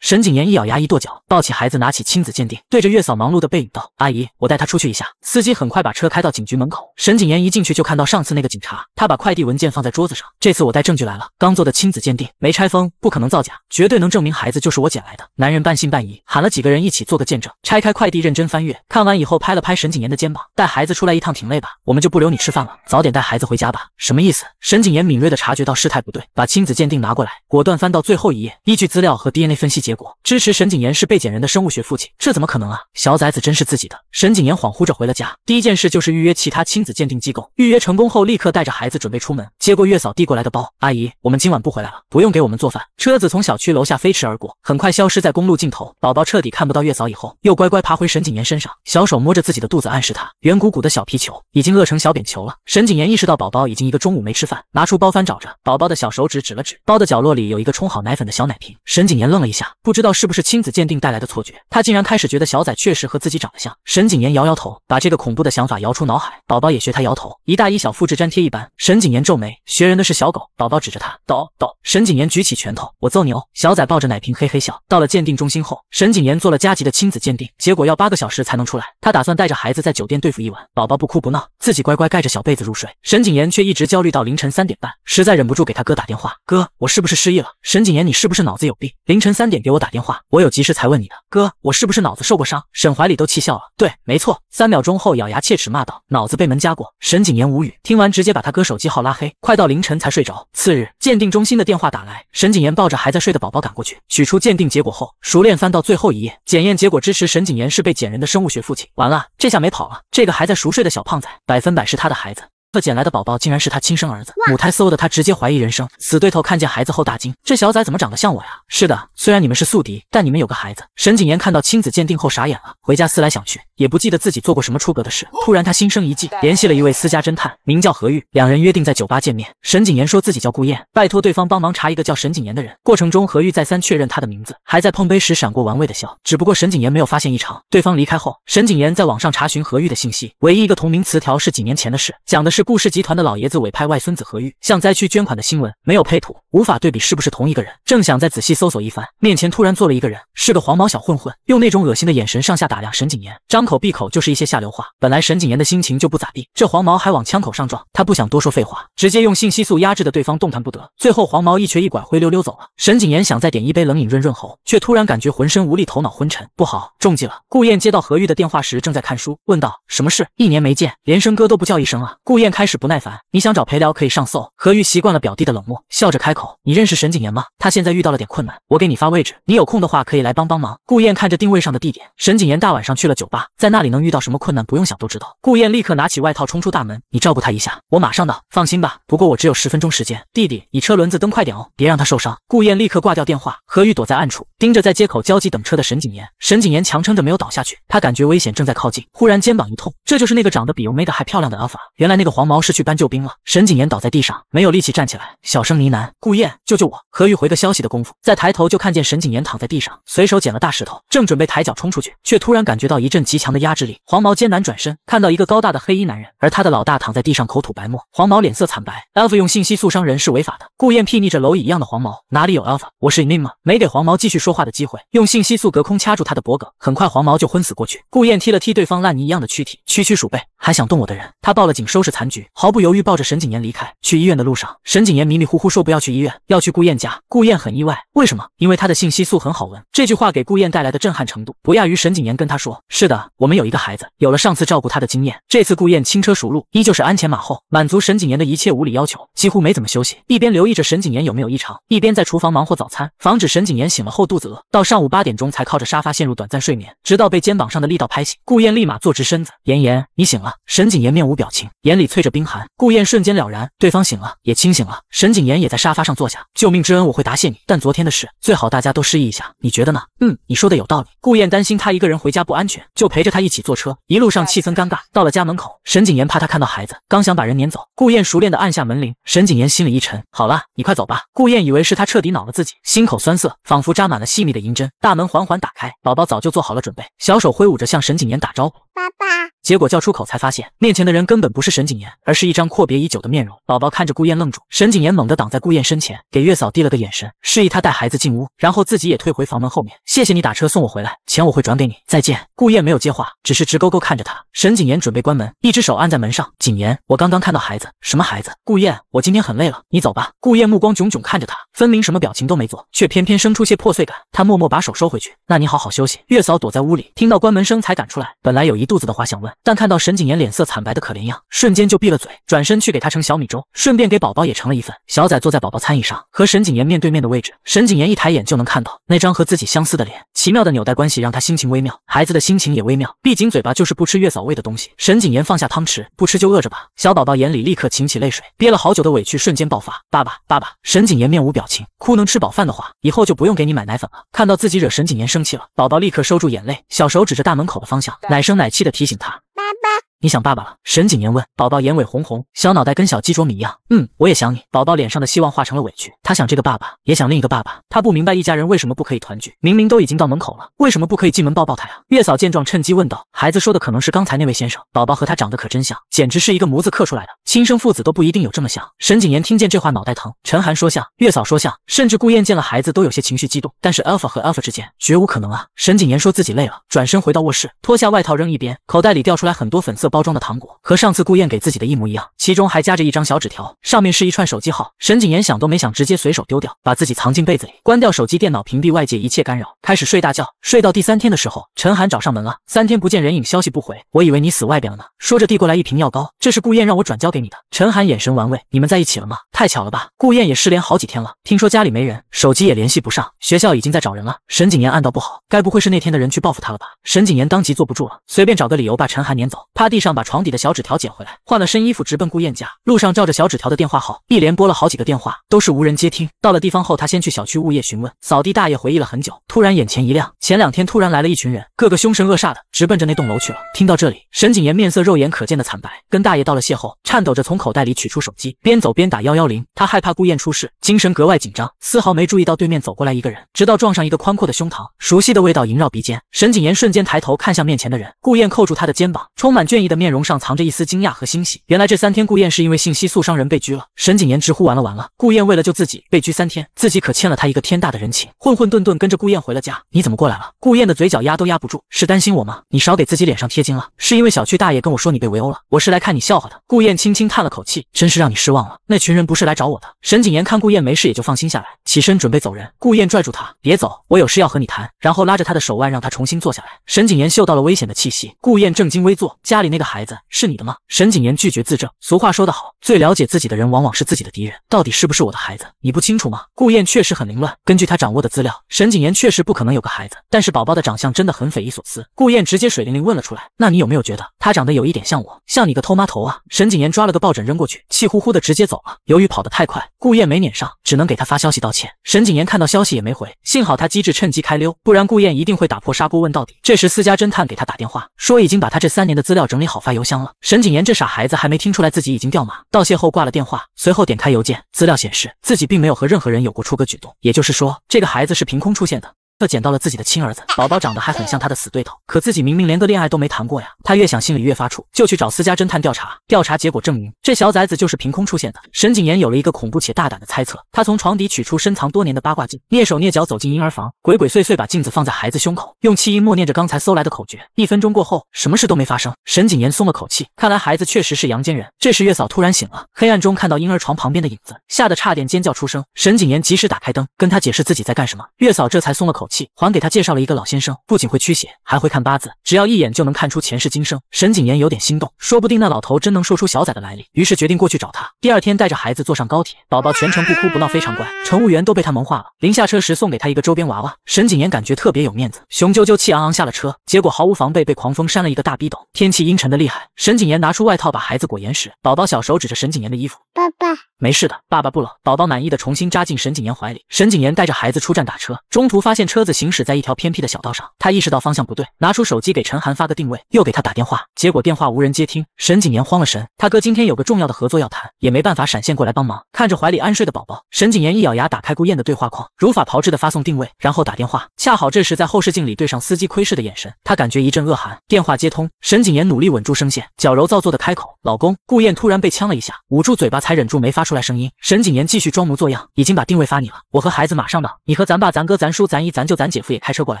沈景言一咬牙一跺脚，抱起孩子，拿起亲子鉴定，对着月嫂忙碌的背影道。阿姨，我带他出去一下。司机很快把车开到警局门口。沈景言一进去就看到上次那个警察。他把快递文件放在桌子上。这次我带证据来了，刚做的亲子鉴定，没拆封，不可能造假，绝对能证明孩子就是我捡来的。男人半信半疑，喊了几个人一起做个见证。拆开快递，认真翻阅，看完以后拍了拍沈景言的肩膀，带孩子出来一趟挺累吧？我们就不留你吃饭了，早点带孩子回家吧。什么意思？沈景言敏锐地察觉到事态不对，把亲子鉴定拿过来，果断翻到最后一页，依据资料和 DNA 分析结果，支持沈景言是被捡人的生物学父亲。这怎么可能啊？小崽子真是。自己的沈景言恍惚着回了家，第一件事就是预约其他亲子鉴定机构。预约成功后，立刻带着孩子准备出门，接过月嫂递过来的包。阿姨，我们今晚不回来了，不用给我们做饭。车子从小区楼下飞驰而过，很快消失在公路尽头。宝宝彻底看不到月嫂以后，又乖乖爬回沈景言身上，小手摸着自己的肚子，暗示他圆鼓鼓的小皮球已经饿成小扁球了。沈景言意识到宝宝已经一个中午没吃饭，拿出包翻找着，宝宝的小手指指了指包的角落里有一个冲好奶粉的小奶瓶。沈景言愣了一下，不知道是不是亲子鉴定带来的错觉，他竟然开始觉得小崽确实和自己长得。像。沈景言摇摇头，把这个恐怖的想法摇出脑海。宝宝也学他摇头，一大一小，复制粘贴一般。沈景言皱眉，学人的是小狗。宝宝指着他，抖抖。沈景言举起拳头，我揍你哦。小崽抱着奶瓶嘿嘿笑。到了鉴定中心后，沈景言做了加急的亲子鉴定，结果要八个小时才能出来。他打算带着孩子在酒店对付一晚。宝宝不哭不闹，自己乖乖盖着小被子入睡。沈景言却一直焦虑到凌晨三点半，实在忍不住给他哥打电话：“哥，我是不是失忆了？”沈景言，你是不是脑子有病？凌晨三点给我打电话，我有急事才问你的。哥，我是不是脑子受过伤？沈怀里都气笑了，对，没错，三秒钟后咬牙切齿骂道：“脑子被门夹过。”沈景言无语，听完直接把他哥手机号拉黑。快到凌晨才睡着，次日鉴定中心的电话打来，沈景言抱着还在睡的宝宝赶过去，取出鉴定结果后，熟练翻到最后一页，检验结果支持沈景言是被捡人的生物学父亲。完了，这下没跑了，这个还在熟睡的小胖仔百分百是他的孩子。这捡来的宝宝竟然是他亲生儿子，母胎 so 的他直接怀疑人生。死对头看见孩子后大惊，这小崽怎么长得像我呀？是的，虽然你们是宿敌，但你们有个孩子。沈景言看到亲子鉴定后傻眼了，回家思来想去也不记得自己做过什么出格的事。突然他心生一计，联系了一位私家侦探，名叫何玉，两人约定在酒吧见面。沈景言说自己叫顾燕，拜托对方帮忙查一个叫沈景言的人。过程中何玉再三确认他的名字，还在碰杯时闪过玩味的笑。只不过沈景言没有发现异常。对方离开后，沈景言在网上查询何玉的信息，唯一一个同名词条是几年前的事，讲的是。是顾氏集团的老爷子委派外孙子何玉向灾区捐款的新闻，没有配图，无法对比是不是同一个人。正想再仔细搜索一番，面前突然坐了一个人，是个黄毛小混混，用那种恶心的眼神上下打量沈景言，张口闭口就是一些下流话。本来沈景言的心情就不咋地，这黄毛还往枪口上撞，他不想多说废话，直接用信息素压制的对方动弹不得。最后黄毛一瘸一拐灰溜溜走了。沈景言想再点一杯冷饮润润喉，却突然感觉浑身无力，头脑昏沉，不好，中计了。顾燕接到何玉的电话时正在看书，问道：什么事？一年没见，连声哥都不叫一声啊？顾燕。开始不耐烦，你想找陪聊可以上搜。何玉习惯了表弟的冷漠，笑着开口：“你认识沈景言吗？他现在遇到了点困难，我给你发位置，你有空的话可以来帮帮忙。”顾燕看着定位上的地点，沈景言大晚上去了酒吧，在那里能遇到什么困难？不用想都知道。顾燕立刻拿起外套冲出大门：“你照顾他一下，我马上到。放心吧，不过我只有十分钟时间，弟弟，你车轮子蹬快点哦，别让他受伤。”顾燕立刻挂掉电话。何玉躲在暗处，盯着在街口焦急等车的沈景言。沈景言强撑着没有倒下去，他感觉危险正在靠近，忽然肩膀一痛，这就是那个长得比 e g 的还漂亮的阿 h 法，原来那个。黄毛是去搬救兵了，沈景言倒在地上，没有力气站起来，小声呢喃：“顾燕，救救我！”何玉回个消息的功夫，再抬头就看见沈景言躺在地上，随手捡了大石头，正准备抬脚冲出去，却突然感觉到一阵极强的压制力。黄毛艰难转身，看到一个高大的黑衣男人，而他的老大躺在地上，口吐白沫。黄毛脸色惨白。Alpha 用信息素伤人是违法的。顾燕睥睨着蝼蚁一样的黄毛：“哪里有 Alpha？我是 Nim 吗？”没给黄毛继续说话的机会，用信息素隔空掐住他的脖颈，很快黄毛就昏死过去。顾燕踢了踢对方烂泥一样的躯体：“区区鼠辈还想动我的人？”他报了警，收拾残。毫不犹豫抱着沈景言离开。去医院的路上，沈景言迷迷糊糊说不要去医院，要去顾燕家。顾燕很意外，为什么？因为他的信息素很好闻。这句话给顾燕带来的震撼程度，不亚于沈景言跟他说是的，我们有一个孩子。有了上次照顾他的经验，这次顾燕轻车熟路，依旧是鞍前马后，满足沈景言的一切无理要求，几乎没怎么休息。一边留意着沈景言有没有异常，一边在厨房忙活早餐，防止沈景言醒了后肚子饿。到上午八点钟才靠着沙发陷入短暂睡眠，直到被肩膀上的力道拍醒，顾燕立马坐直身子。妍妍，你醒了。沈景言面无表情，眼里翠。对着冰寒，顾燕瞬间了然，对方醒了也清醒了。沈景言也在沙发上坐下。救命之恩我会答谢你，但昨天的事最好大家都示意一下，你觉得呢？嗯，你说的有道理。顾燕担心他一个人回家不安全，就陪着他一起坐车。一路上气氛尴尬，到了家门口，沈景言怕他看到孩子，刚想把人撵走，顾燕熟练的按下门铃。沈景言心里一沉，好了，你快走吧。顾燕以为是他彻底恼了自己，心口酸涩，仿佛扎满了细密的银针。大门缓缓打开，宝宝早就做好了准备，小手挥舞着向沈景言打招呼，爸爸。结果叫出口才发现，面前的人根本不是沈谨言，而是一张阔别已久的面容。宝宝看着顾燕愣住，沈谨言猛地挡在顾燕身前，给月嫂递了个眼神，示意她带孩子进屋，然后自己也退回房门后面。谢谢你打车送我回来，钱我会转给你。再见。顾燕没有接话，只是直勾勾看着他。沈谨言准备关门，一只手按在门上。谨言，我刚刚看到孩子，什么孩子？顾燕，我今天很累了，你走吧。顾燕目光炯炯看着他，分明什么表情都没做，却偏偏生出些破碎感。他默默把手收回去。那你好好休息。月嫂躲在屋里，听到关门声才赶出来，本来有一肚子的话想问。但看到沈景言脸色惨白的可怜样，瞬间就闭了嘴，转身去给他盛小米粥，顺便给宝宝也盛了一份。小崽坐在宝宝餐椅上，和沈景言面对面的位置，沈景言一抬眼就能看到那张和自己相似的脸，奇妙的纽带关系让他心情微妙，孩子的心情也微妙。闭紧嘴巴就是不吃月嫂喂的东西。沈景言放下汤匙，不吃就饿着吧。小宝宝眼里立刻噙起泪水，憋了好久的委屈瞬间爆发。爸爸，爸爸！沈景言面无表情，哭能吃饱饭的话，以后就不用给你买奶粉了。看到自己惹沈景言生气了，宝宝立刻收住眼泪，小手指着大门口的方向，奶声奶气的提醒他。Bye bye. 你想爸爸了？沈景言问。宝宝眼尾红红，小脑袋跟小鸡啄米一样。嗯，我也想你。宝宝脸上的希望化成了委屈。他想这个爸爸，也想另一个爸爸。他不明白一家人为什么不可以团聚，明明都已经到门口了，为什么不可以进门抱抱他呀？月嫂见状，趁机问道：“孩子说的可能是刚才那位先生，宝宝和他长得可真像，简直是一个模子刻出来的。亲生父子都不一定有这么像。”沈景言听见这话，脑袋疼。陈寒说像，月嫂说像，甚至顾燕见了孩子都有些情绪激动。但是 Alpha 和 Alpha 之间绝无可能啊！沈景言说自己累了，转身回到卧室，脱下外套扔一边，口袋里掉出来很多粉色。包装的糖果和上次顾燕给自己的一模一样，其中还夹着一张小纸条，上面是一串手机号。沈景言想都没想，直接随手丢掉，把自己藏进被子里，关掉手机、电脑，屏蔽外界一切干扰，开始睡大觉。睡到第三天的时候，陈寒找上门了，三天不见人影，消息不回，我以为你死外边了呢。说着递过来一瓶药膏，这是顾燕让我转交给你的。陈寒眼神玩味，你们在一起了吗？太巧了吧？顾燕也失联好几天了，听说家里没人，手机也联系不上，学校已经在找人了。沈景言暗道不好，该不会是那天的人去报复他了吧？沈景言当即坐不住了，随便找个理由把陈寒撵走，趴地。地上把床底的小纸条捡回来，换了身衣服直奔顾燕家。路上照着小纸条的电话号，一连拨了好几个电话，都是无人接听。到了地方后，他先去小区物业询问，扫地大爷回忆了很久，突然眼前一亮，前两天突然来了一群人，个个凶神恶煞的，直奔着那栋楼去了。听到这里，沈景言面色肉眼可见的惨白，跟大爷道了谢后，颤抖着从口袋里取出手机，边走边打幺幺零。他害怕顾燕出事，精神格外紧张，丝毫没注意到对面走过来一个人，直到撞上一个宽阔的胸膛，熟悉的味道萦绕鼻尖。沈景言瞬间抬头看向面前的人，顾燕扣住他的肩膀，充满倦意。的面容上藏着一丝惊讶和欣喜。原来这三天顾燕是因为信息素伤人被拘了。沈景言直呼完了完了，顾燕为了救自己被拘三天，自己可欠了他一个天大的人情。混混沌沌跟着顾燕回了家。你怎么过来了？顾燕的嘴角压都压不住，是担心我吗？你少给自己脸上贴金了。是因为小区大爷跟我说你被围殴了，我是来看你笑话的。顾燕轻轻叹了口气，真是让你失望了。那群人不是来找我的。沈景言看顾燕没事也就放心下来，起身准备走人。顾燕拽住他，别走，我有事要和你谈。然后拉着他的手腕，让他重新坐下来。沈景言嗅到了危险的气息。顾燕正襟危坐，家里那。的孩子是你的吗？沈景言拒绝自证。俗话说得好，最了解自己的人往往是自己的敌人。到底是不是我的孩子，你不清楚吗？顾燕确实很凌乱。根据他掌握的资料，沈景言确实不可能有个孩子，但是宝宝的长相真的很匪夷所思。顾燕直接水灵灵问了出来：“那你有没有觉得？”他长得有一点像我，像你个偷妈头啊！沈景言抓了个抱枕扔过去，气呼呼的直接走了。由于跑得太快，顾燕没撵上，只能给他发消息道歉。沈景言看到消息也没回，幸好他机智，趁机开溜，不然顾燕一定会打破砂锅问到底。这时私家侦探给他打电话，说已经把他这三年的资料整理好发邮箱了。沈景言这傻孩子还没听出来自己已经掉马，道谢后挂了电话，随后点开邮件，资料显示自己并没有和任何人有过出格举动，也就是说这个孩子是凭空出现的。特捡到了自己的亲儿子，宝宝长得还很像他的死对头，可自己明明连个恋爱都没谈过呀！他越想心里越发怵，就去找私家侦探调查。调查结果证明，这小崽子就是凭空出现的。沈谨言有了一个恐怖且大胆的猜测，他从床底取出深藏多年的八卦镜，蹑手蹑脚走进婴儿房，鬼鬼祟祟把镜子放在孩子胸口，用气音默念着刚才搜来的口诀。一分钟过后，什么事都没发生，沈谨言松了口气，看来孩子确实是阳间人。这时月嫂突然醒了，黑暗中看到婴儿床旁边的影子，吓得差点尖叫出声。沈谨言及时打开灯，跟他解释自己在干什么，月嫂这才松了口。气，还给他介绍了一个老先生，不仅会驱邪，还会看八字，只要一眼就能看出前世今生。沈景言有点心动，说不定那老头真能说出小崽的来历，于是决定过去找他。第二天带着孩子坐上高铁，宝宝全程不哭不闹，非常乖，乘务员都被他萌化了。临下车时送给他一个周边娃娃，沈景言感觉特别有面子，雄赳赳气昂昂下了车，结果毫无防备被狂风扇了一个大逼斗。天气阴沉的厉害，沈景言拿出外套把孩子裹严实，宝宝小手指着沈景言的衣服，爸爸没事的，爸爸不冷。宝宝满意的重新扎进沈景言怀里。沈景言带着孩子出站打车，中途发现车。车子行驶在一条偏僻的小道上，他意识到方向不对，拿出手机给陈寒发个定位，又给他打电话，结果电话无人接听。沈景言慌了神，他哥今天有个重要的合作要谈，也没办法闪现过来帮忙。看着怀里安睡的宝宝，沈景言一咬牙，打开顾燕的对话框，如法炮制的发送定位，然后打电话。恰好这时在后视镜里对上司机窥视的眼神，他感觉一阵恶寒。电话接通，沈景言努力稳住声线，矫揉造作的开口：“老公。”顾燕突然被呛了一下，捂住嘴巴才忍住没发出来声音。沈景言继续装模作样：“已经把定位发你了，我和孩子马上到，你和咱爸、咱哥、咱叔、咱姨、咱……”就咱姐夫也开车过来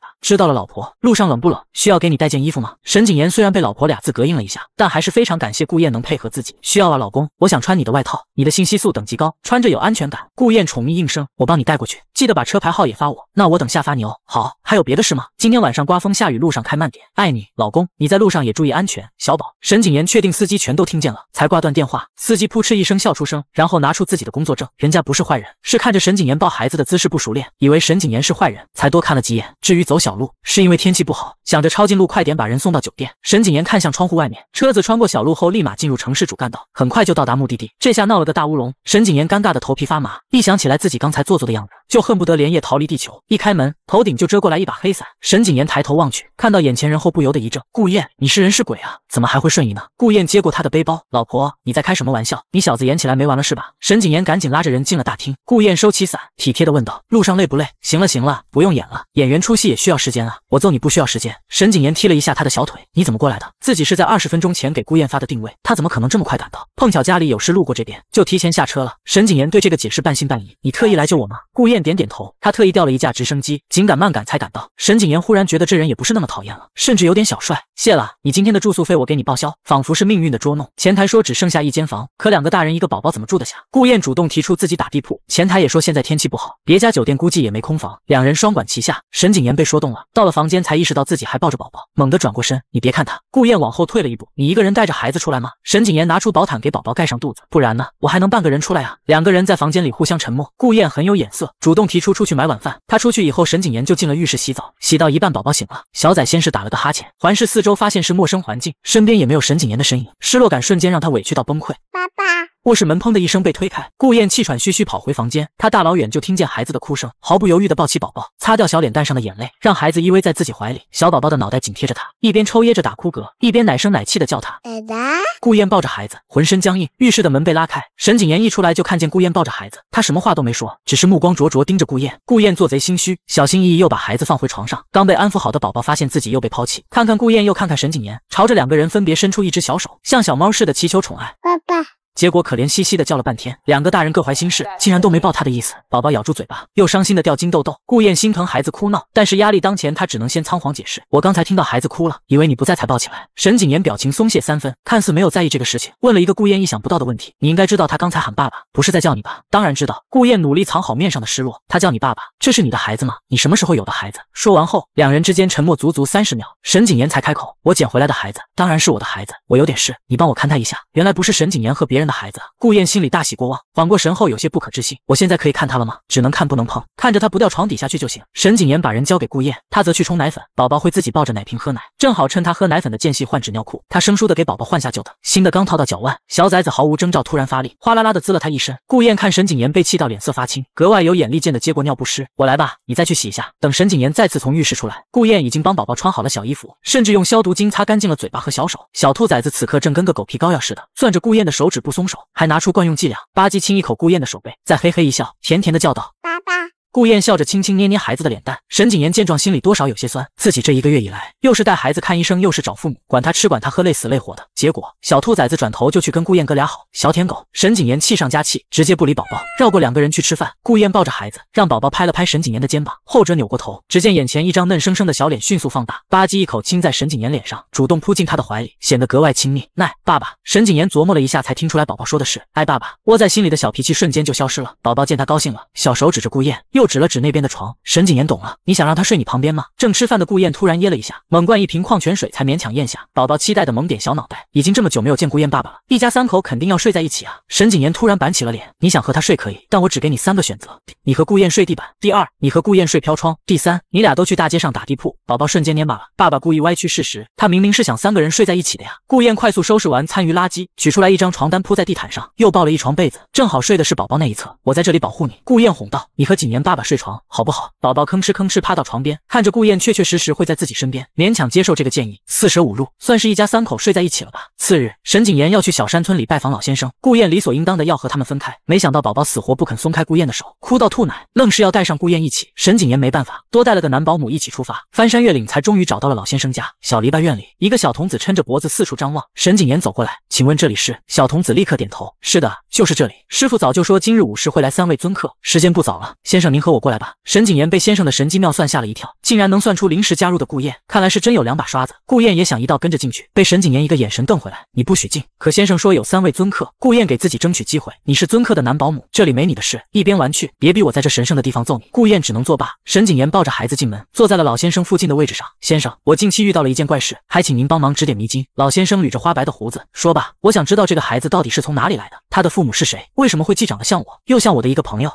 吧。知道了，老婆，路上冷不冷？需要给你带件衣服吗？沈景言虽然被“老婆”俩字隔应了一下，但还是非常感谢顾燕能配合自己。需要啊，老公，我想穿你的外套，你的信息素等级高，穿着有安全感。顾燕宠溺应声，我帮你带过去，记得把车牌号也发我，那我等下发你哦。好。还有别的事吗？今天晚上刮风下雨，路上开慢点。爱你，老公，你在路上也注意安全。小宝，沈景言确定司机全都听见了，才挂断电话。司机噗嗤一声笑出声，然后拿出自己的工作证。人家不是坏人，是看着沈景言抱孩子的姿势不熟练，以为沈景言是坏人，才多看了几眼。至于走小路，是因为天气不好，想着抄近路快点把人送到酒店。沈景言看向窗户外面，车子穿过小路后立马进入城市主干道，很快就到达目的地。这下闹了个大乌龙。沈景言尴尬的头皮发麻，一想起来自己刚才做作的样子。就恨不得连夜逃离地球。一开门，头顶就遮过来一把黑伞。沈景言抬头望去，看到眼前人后不由得一怔：“顾燕，你是人是鬼啊？怎么还会瞬移呢？”顾燕接过他的背包：“老婆，你在开什么玩笑？你小子演起来没完了是吧？”沈景言赶紧拉着人进了大厅。顾燕收起伞，体贴地问道：“路上累不累？”“行了行了，不用演了。演员出戏也需要时间啊，我揍你不需要时间。”沈景言踢了一下他的小腿：“你怎么过来的？自己是在二十分钟前给顾燕发的定位，他怎么可能这么快赶到？碰巧家里有事，路过这边就提前下车了。”沈景言对这个解释半信半疑：“你特意来救我吗？”顾燕。点点头，他特意调了一架直升机，紧赶慢赶才赶到。沈景言忽然觉得这人也不是那么讨厌了，甚至有点小帅。谢了，你今天的住宿费我给你报销。仿佛是命运的捉弄，前台说只剩下一间房，可两个大人一个宝宝怎么住得下？顾燕主动提出自己打地铺，前台也说现在天气不好，别家酒店估计也没空房。两人双管齐下，沈景言被说动了，到了房间才意识到自己还抱着宝宝，猛地转过身，你别看他。顾燕往后退了一步，你一个人带着孩子出来吗？沈景言拿出薄毯给宝宝盖上肚子，不然呢，我还能半个人出来啊？两个人在房间里互相沉默，顾燕很有眼色。主动提出出去买晚饭，他出去以后，沈景言就进了浴室洗澡，洗到一半，宝宝醒了。小崽先是打了个哈欠，环视四周，发现是陌生环境，身边也没有沈景言的身影，失落感瞬间让他委屈到崩溃。爸爸。卧室门砰的一声被推开，顾燕气喘吁吁跑回房间。他大老远就听见孩子的哭声，毫不犹豫地抱起宝宝，擦掉小脸蛋上的眼泪，让孩子依偎在自己怀里。小宝宝的脑袋紧贴着他，一边抽噎着打哭嗝，一边奶声奶气地叫他“爸爸”。顾燕抱着孩子，浑身僵硬。浴室的门被拉开，沈景言一出来就看见顾燕抱着孩子，他什么话都没说，只是目光灼灼盯着顾燕。顾燕做贼心虚，小心翼翼又把孩子放回床上。刚被安抚好的宝宝发现自己又被抛弃，看看顾燕又看看沈景言，朝着两个人分别伸出一只小手，像小猫似的祈求宠爱。爸爸。结果可怜兮兮的叫了半天，两个大人各怀心事，竟然都没抱他的意思。宝宝咬住嘴巴，又伤心的掉金豆豆。顾燕心疼孩子哭闹，但是压力当前，他只能先仓皇解释：“我刚才听到孩子哭了，以为你不在才抱起来。”沈谨言表情松懈三分，看似没有在意这个事情，问了一个顾燕意想不到的问题：“你应该知道他刚才喊爸爸，不是在叫你吧？”“当然知道。”顾燕努力藏好面上的失落：“他叫你爸爸，这是你的孩子吗？你什么时候有的孩子？”说完后，两人之间沉默足足三十秒，沈谨言才开口：“我捡回来的孩子，当然是我的孩子。我有点事，你帮我看他一下。”原来不是沈谨言和别人。的孩子，顾燕心里大喜过望，缓过神后有些不可置信。我现在可以看他了吗？只能看不能碰，看着他不掉床底下去就行。沈景言把人交给顾燕，他则去冲奶粉。宝宝会自己抱着奶瓶喝奶，正好趁他喝奶粉的间隙换纸尿裤。他生疏的给宝宝换下旧的，新的刚套到脚腕，小崽子毫无征兆突然发力，哗啦啦的滋了他一身。顾燕看沈景言被气到脸色发青，格外有眼力见的接过尿不湿，我来吧，你再去洗一下。等沈景言再次从浴室出来，顾燕已经帮宝宝穿好了小衣服，甚至用消毒巾擦干净了嘴巴和小手。小兔崽子此刻正跟个狗皮膏药似的，攥着顾燕的手指不。松手，还拿出惯用伎俩，吧唧亲一口顾雁的手背，再嘿嘿一笑，甜甜的叫道：“爸爸。”顾燕笑着轻轻捏捏孩子的脸蛋，沈景言见状，心里多少有些酸。自己这一个月以来，又是带孩子看医生，又是找父母管他吃管他喝，累死累活的。结果小兔崽子转头就去跟顾燕哥俩好，小舔狗。沈景言气上加气，直接不理宝宝，绕过两个人去吃饭。顾燕抱着孩子，让宝宝拍了拍沈景言的肩膀，后者扭过头，只见眼前一张嫩生生的小脸迅速放大，吧唧一口亲在沈景言脸上，主动扑进他的怀里，显得格外亲密。奈爸爸！沈景言琢磨了一下，才听出来宝宝说的是爱爸爸。窝在心里的小脾气瞬间就消失了。宝宝见他高兴了，小手指着顾燕，又。指了指那边的床，沈景言懂了，你想让他睡你旁边吗？正吃饭的顾燕突然噎了一下，猛灌一瓶矿泉水才勉强咽下。宝宝期待的猛点小脑袋，已经这么久没有见顾燕爸爸了，一家三口肯定要睡在一起啊！沈景言突然板起了脸，你想和他睡可以，但我只给你三个选择：你和顾燕睡地板；第二，你和顾燕睡飘窗；第三，你俩都去大街上打地铺。宝宝瞬间蔫巴了，爸爸故意歪曲事实，他明明是想三个人睡在一起的呀！顾燕快速收拾完餐余垃圾，取出来一张床单铺在地毯上，又抱了一床被子，正好睡的是宝宝那一侧。我在这里保护你，顾燕哄道，你和景言爸。爸睡床好不好？宝宝吭哧吭哧趴到床边，看着顾燕确确实实会在自己身边，勉强接受这个建议。四舍五入算是一家三口睡在一起了吧？次日，沈景言要去小山村里拜访老先生，顾燕理所应当的要和他们分开，没想到宝宝死活不肯松开顾燕的手，哭到吐奶，愣是要带上顾燕一起。沈景言没办法，多带了个男保姆一起出发，翻山越岭才终于找到了老先生家小篱笆院里，一个小童子抻着脖子四处张望。沈景言走过来，请问这里是？小童子立刻点头，是的，就是这里。师傅早就说今日午时会来三位尊客，时间不早了，先生您。和我过来吧。沈景言被先生的神机妙算吓了一跳，竟然能算出临时加入的顾燕，看来是真有两把刷子。顾燕也想一道跟着进去，被沈景言一个眼神瞪回来，你不许进。可先生说有三位尊客，顾燕给自己争取机会，你是尊客的男保姆，这里没你的事。一边玩去，别逼我在这神圣的地方揍你。顾燕只能作罢。沈景言抱着孩子进门，坐在了老先生附近的位置上。先生，我近期遇到了一件怪事，还请您帮忙指点迷津。老先生捋着花白的胡子，说吧，我想知道这个孩子到底是从哪里来的，他的父母是谁，为什么会既长得像我，又像我的一个朋友。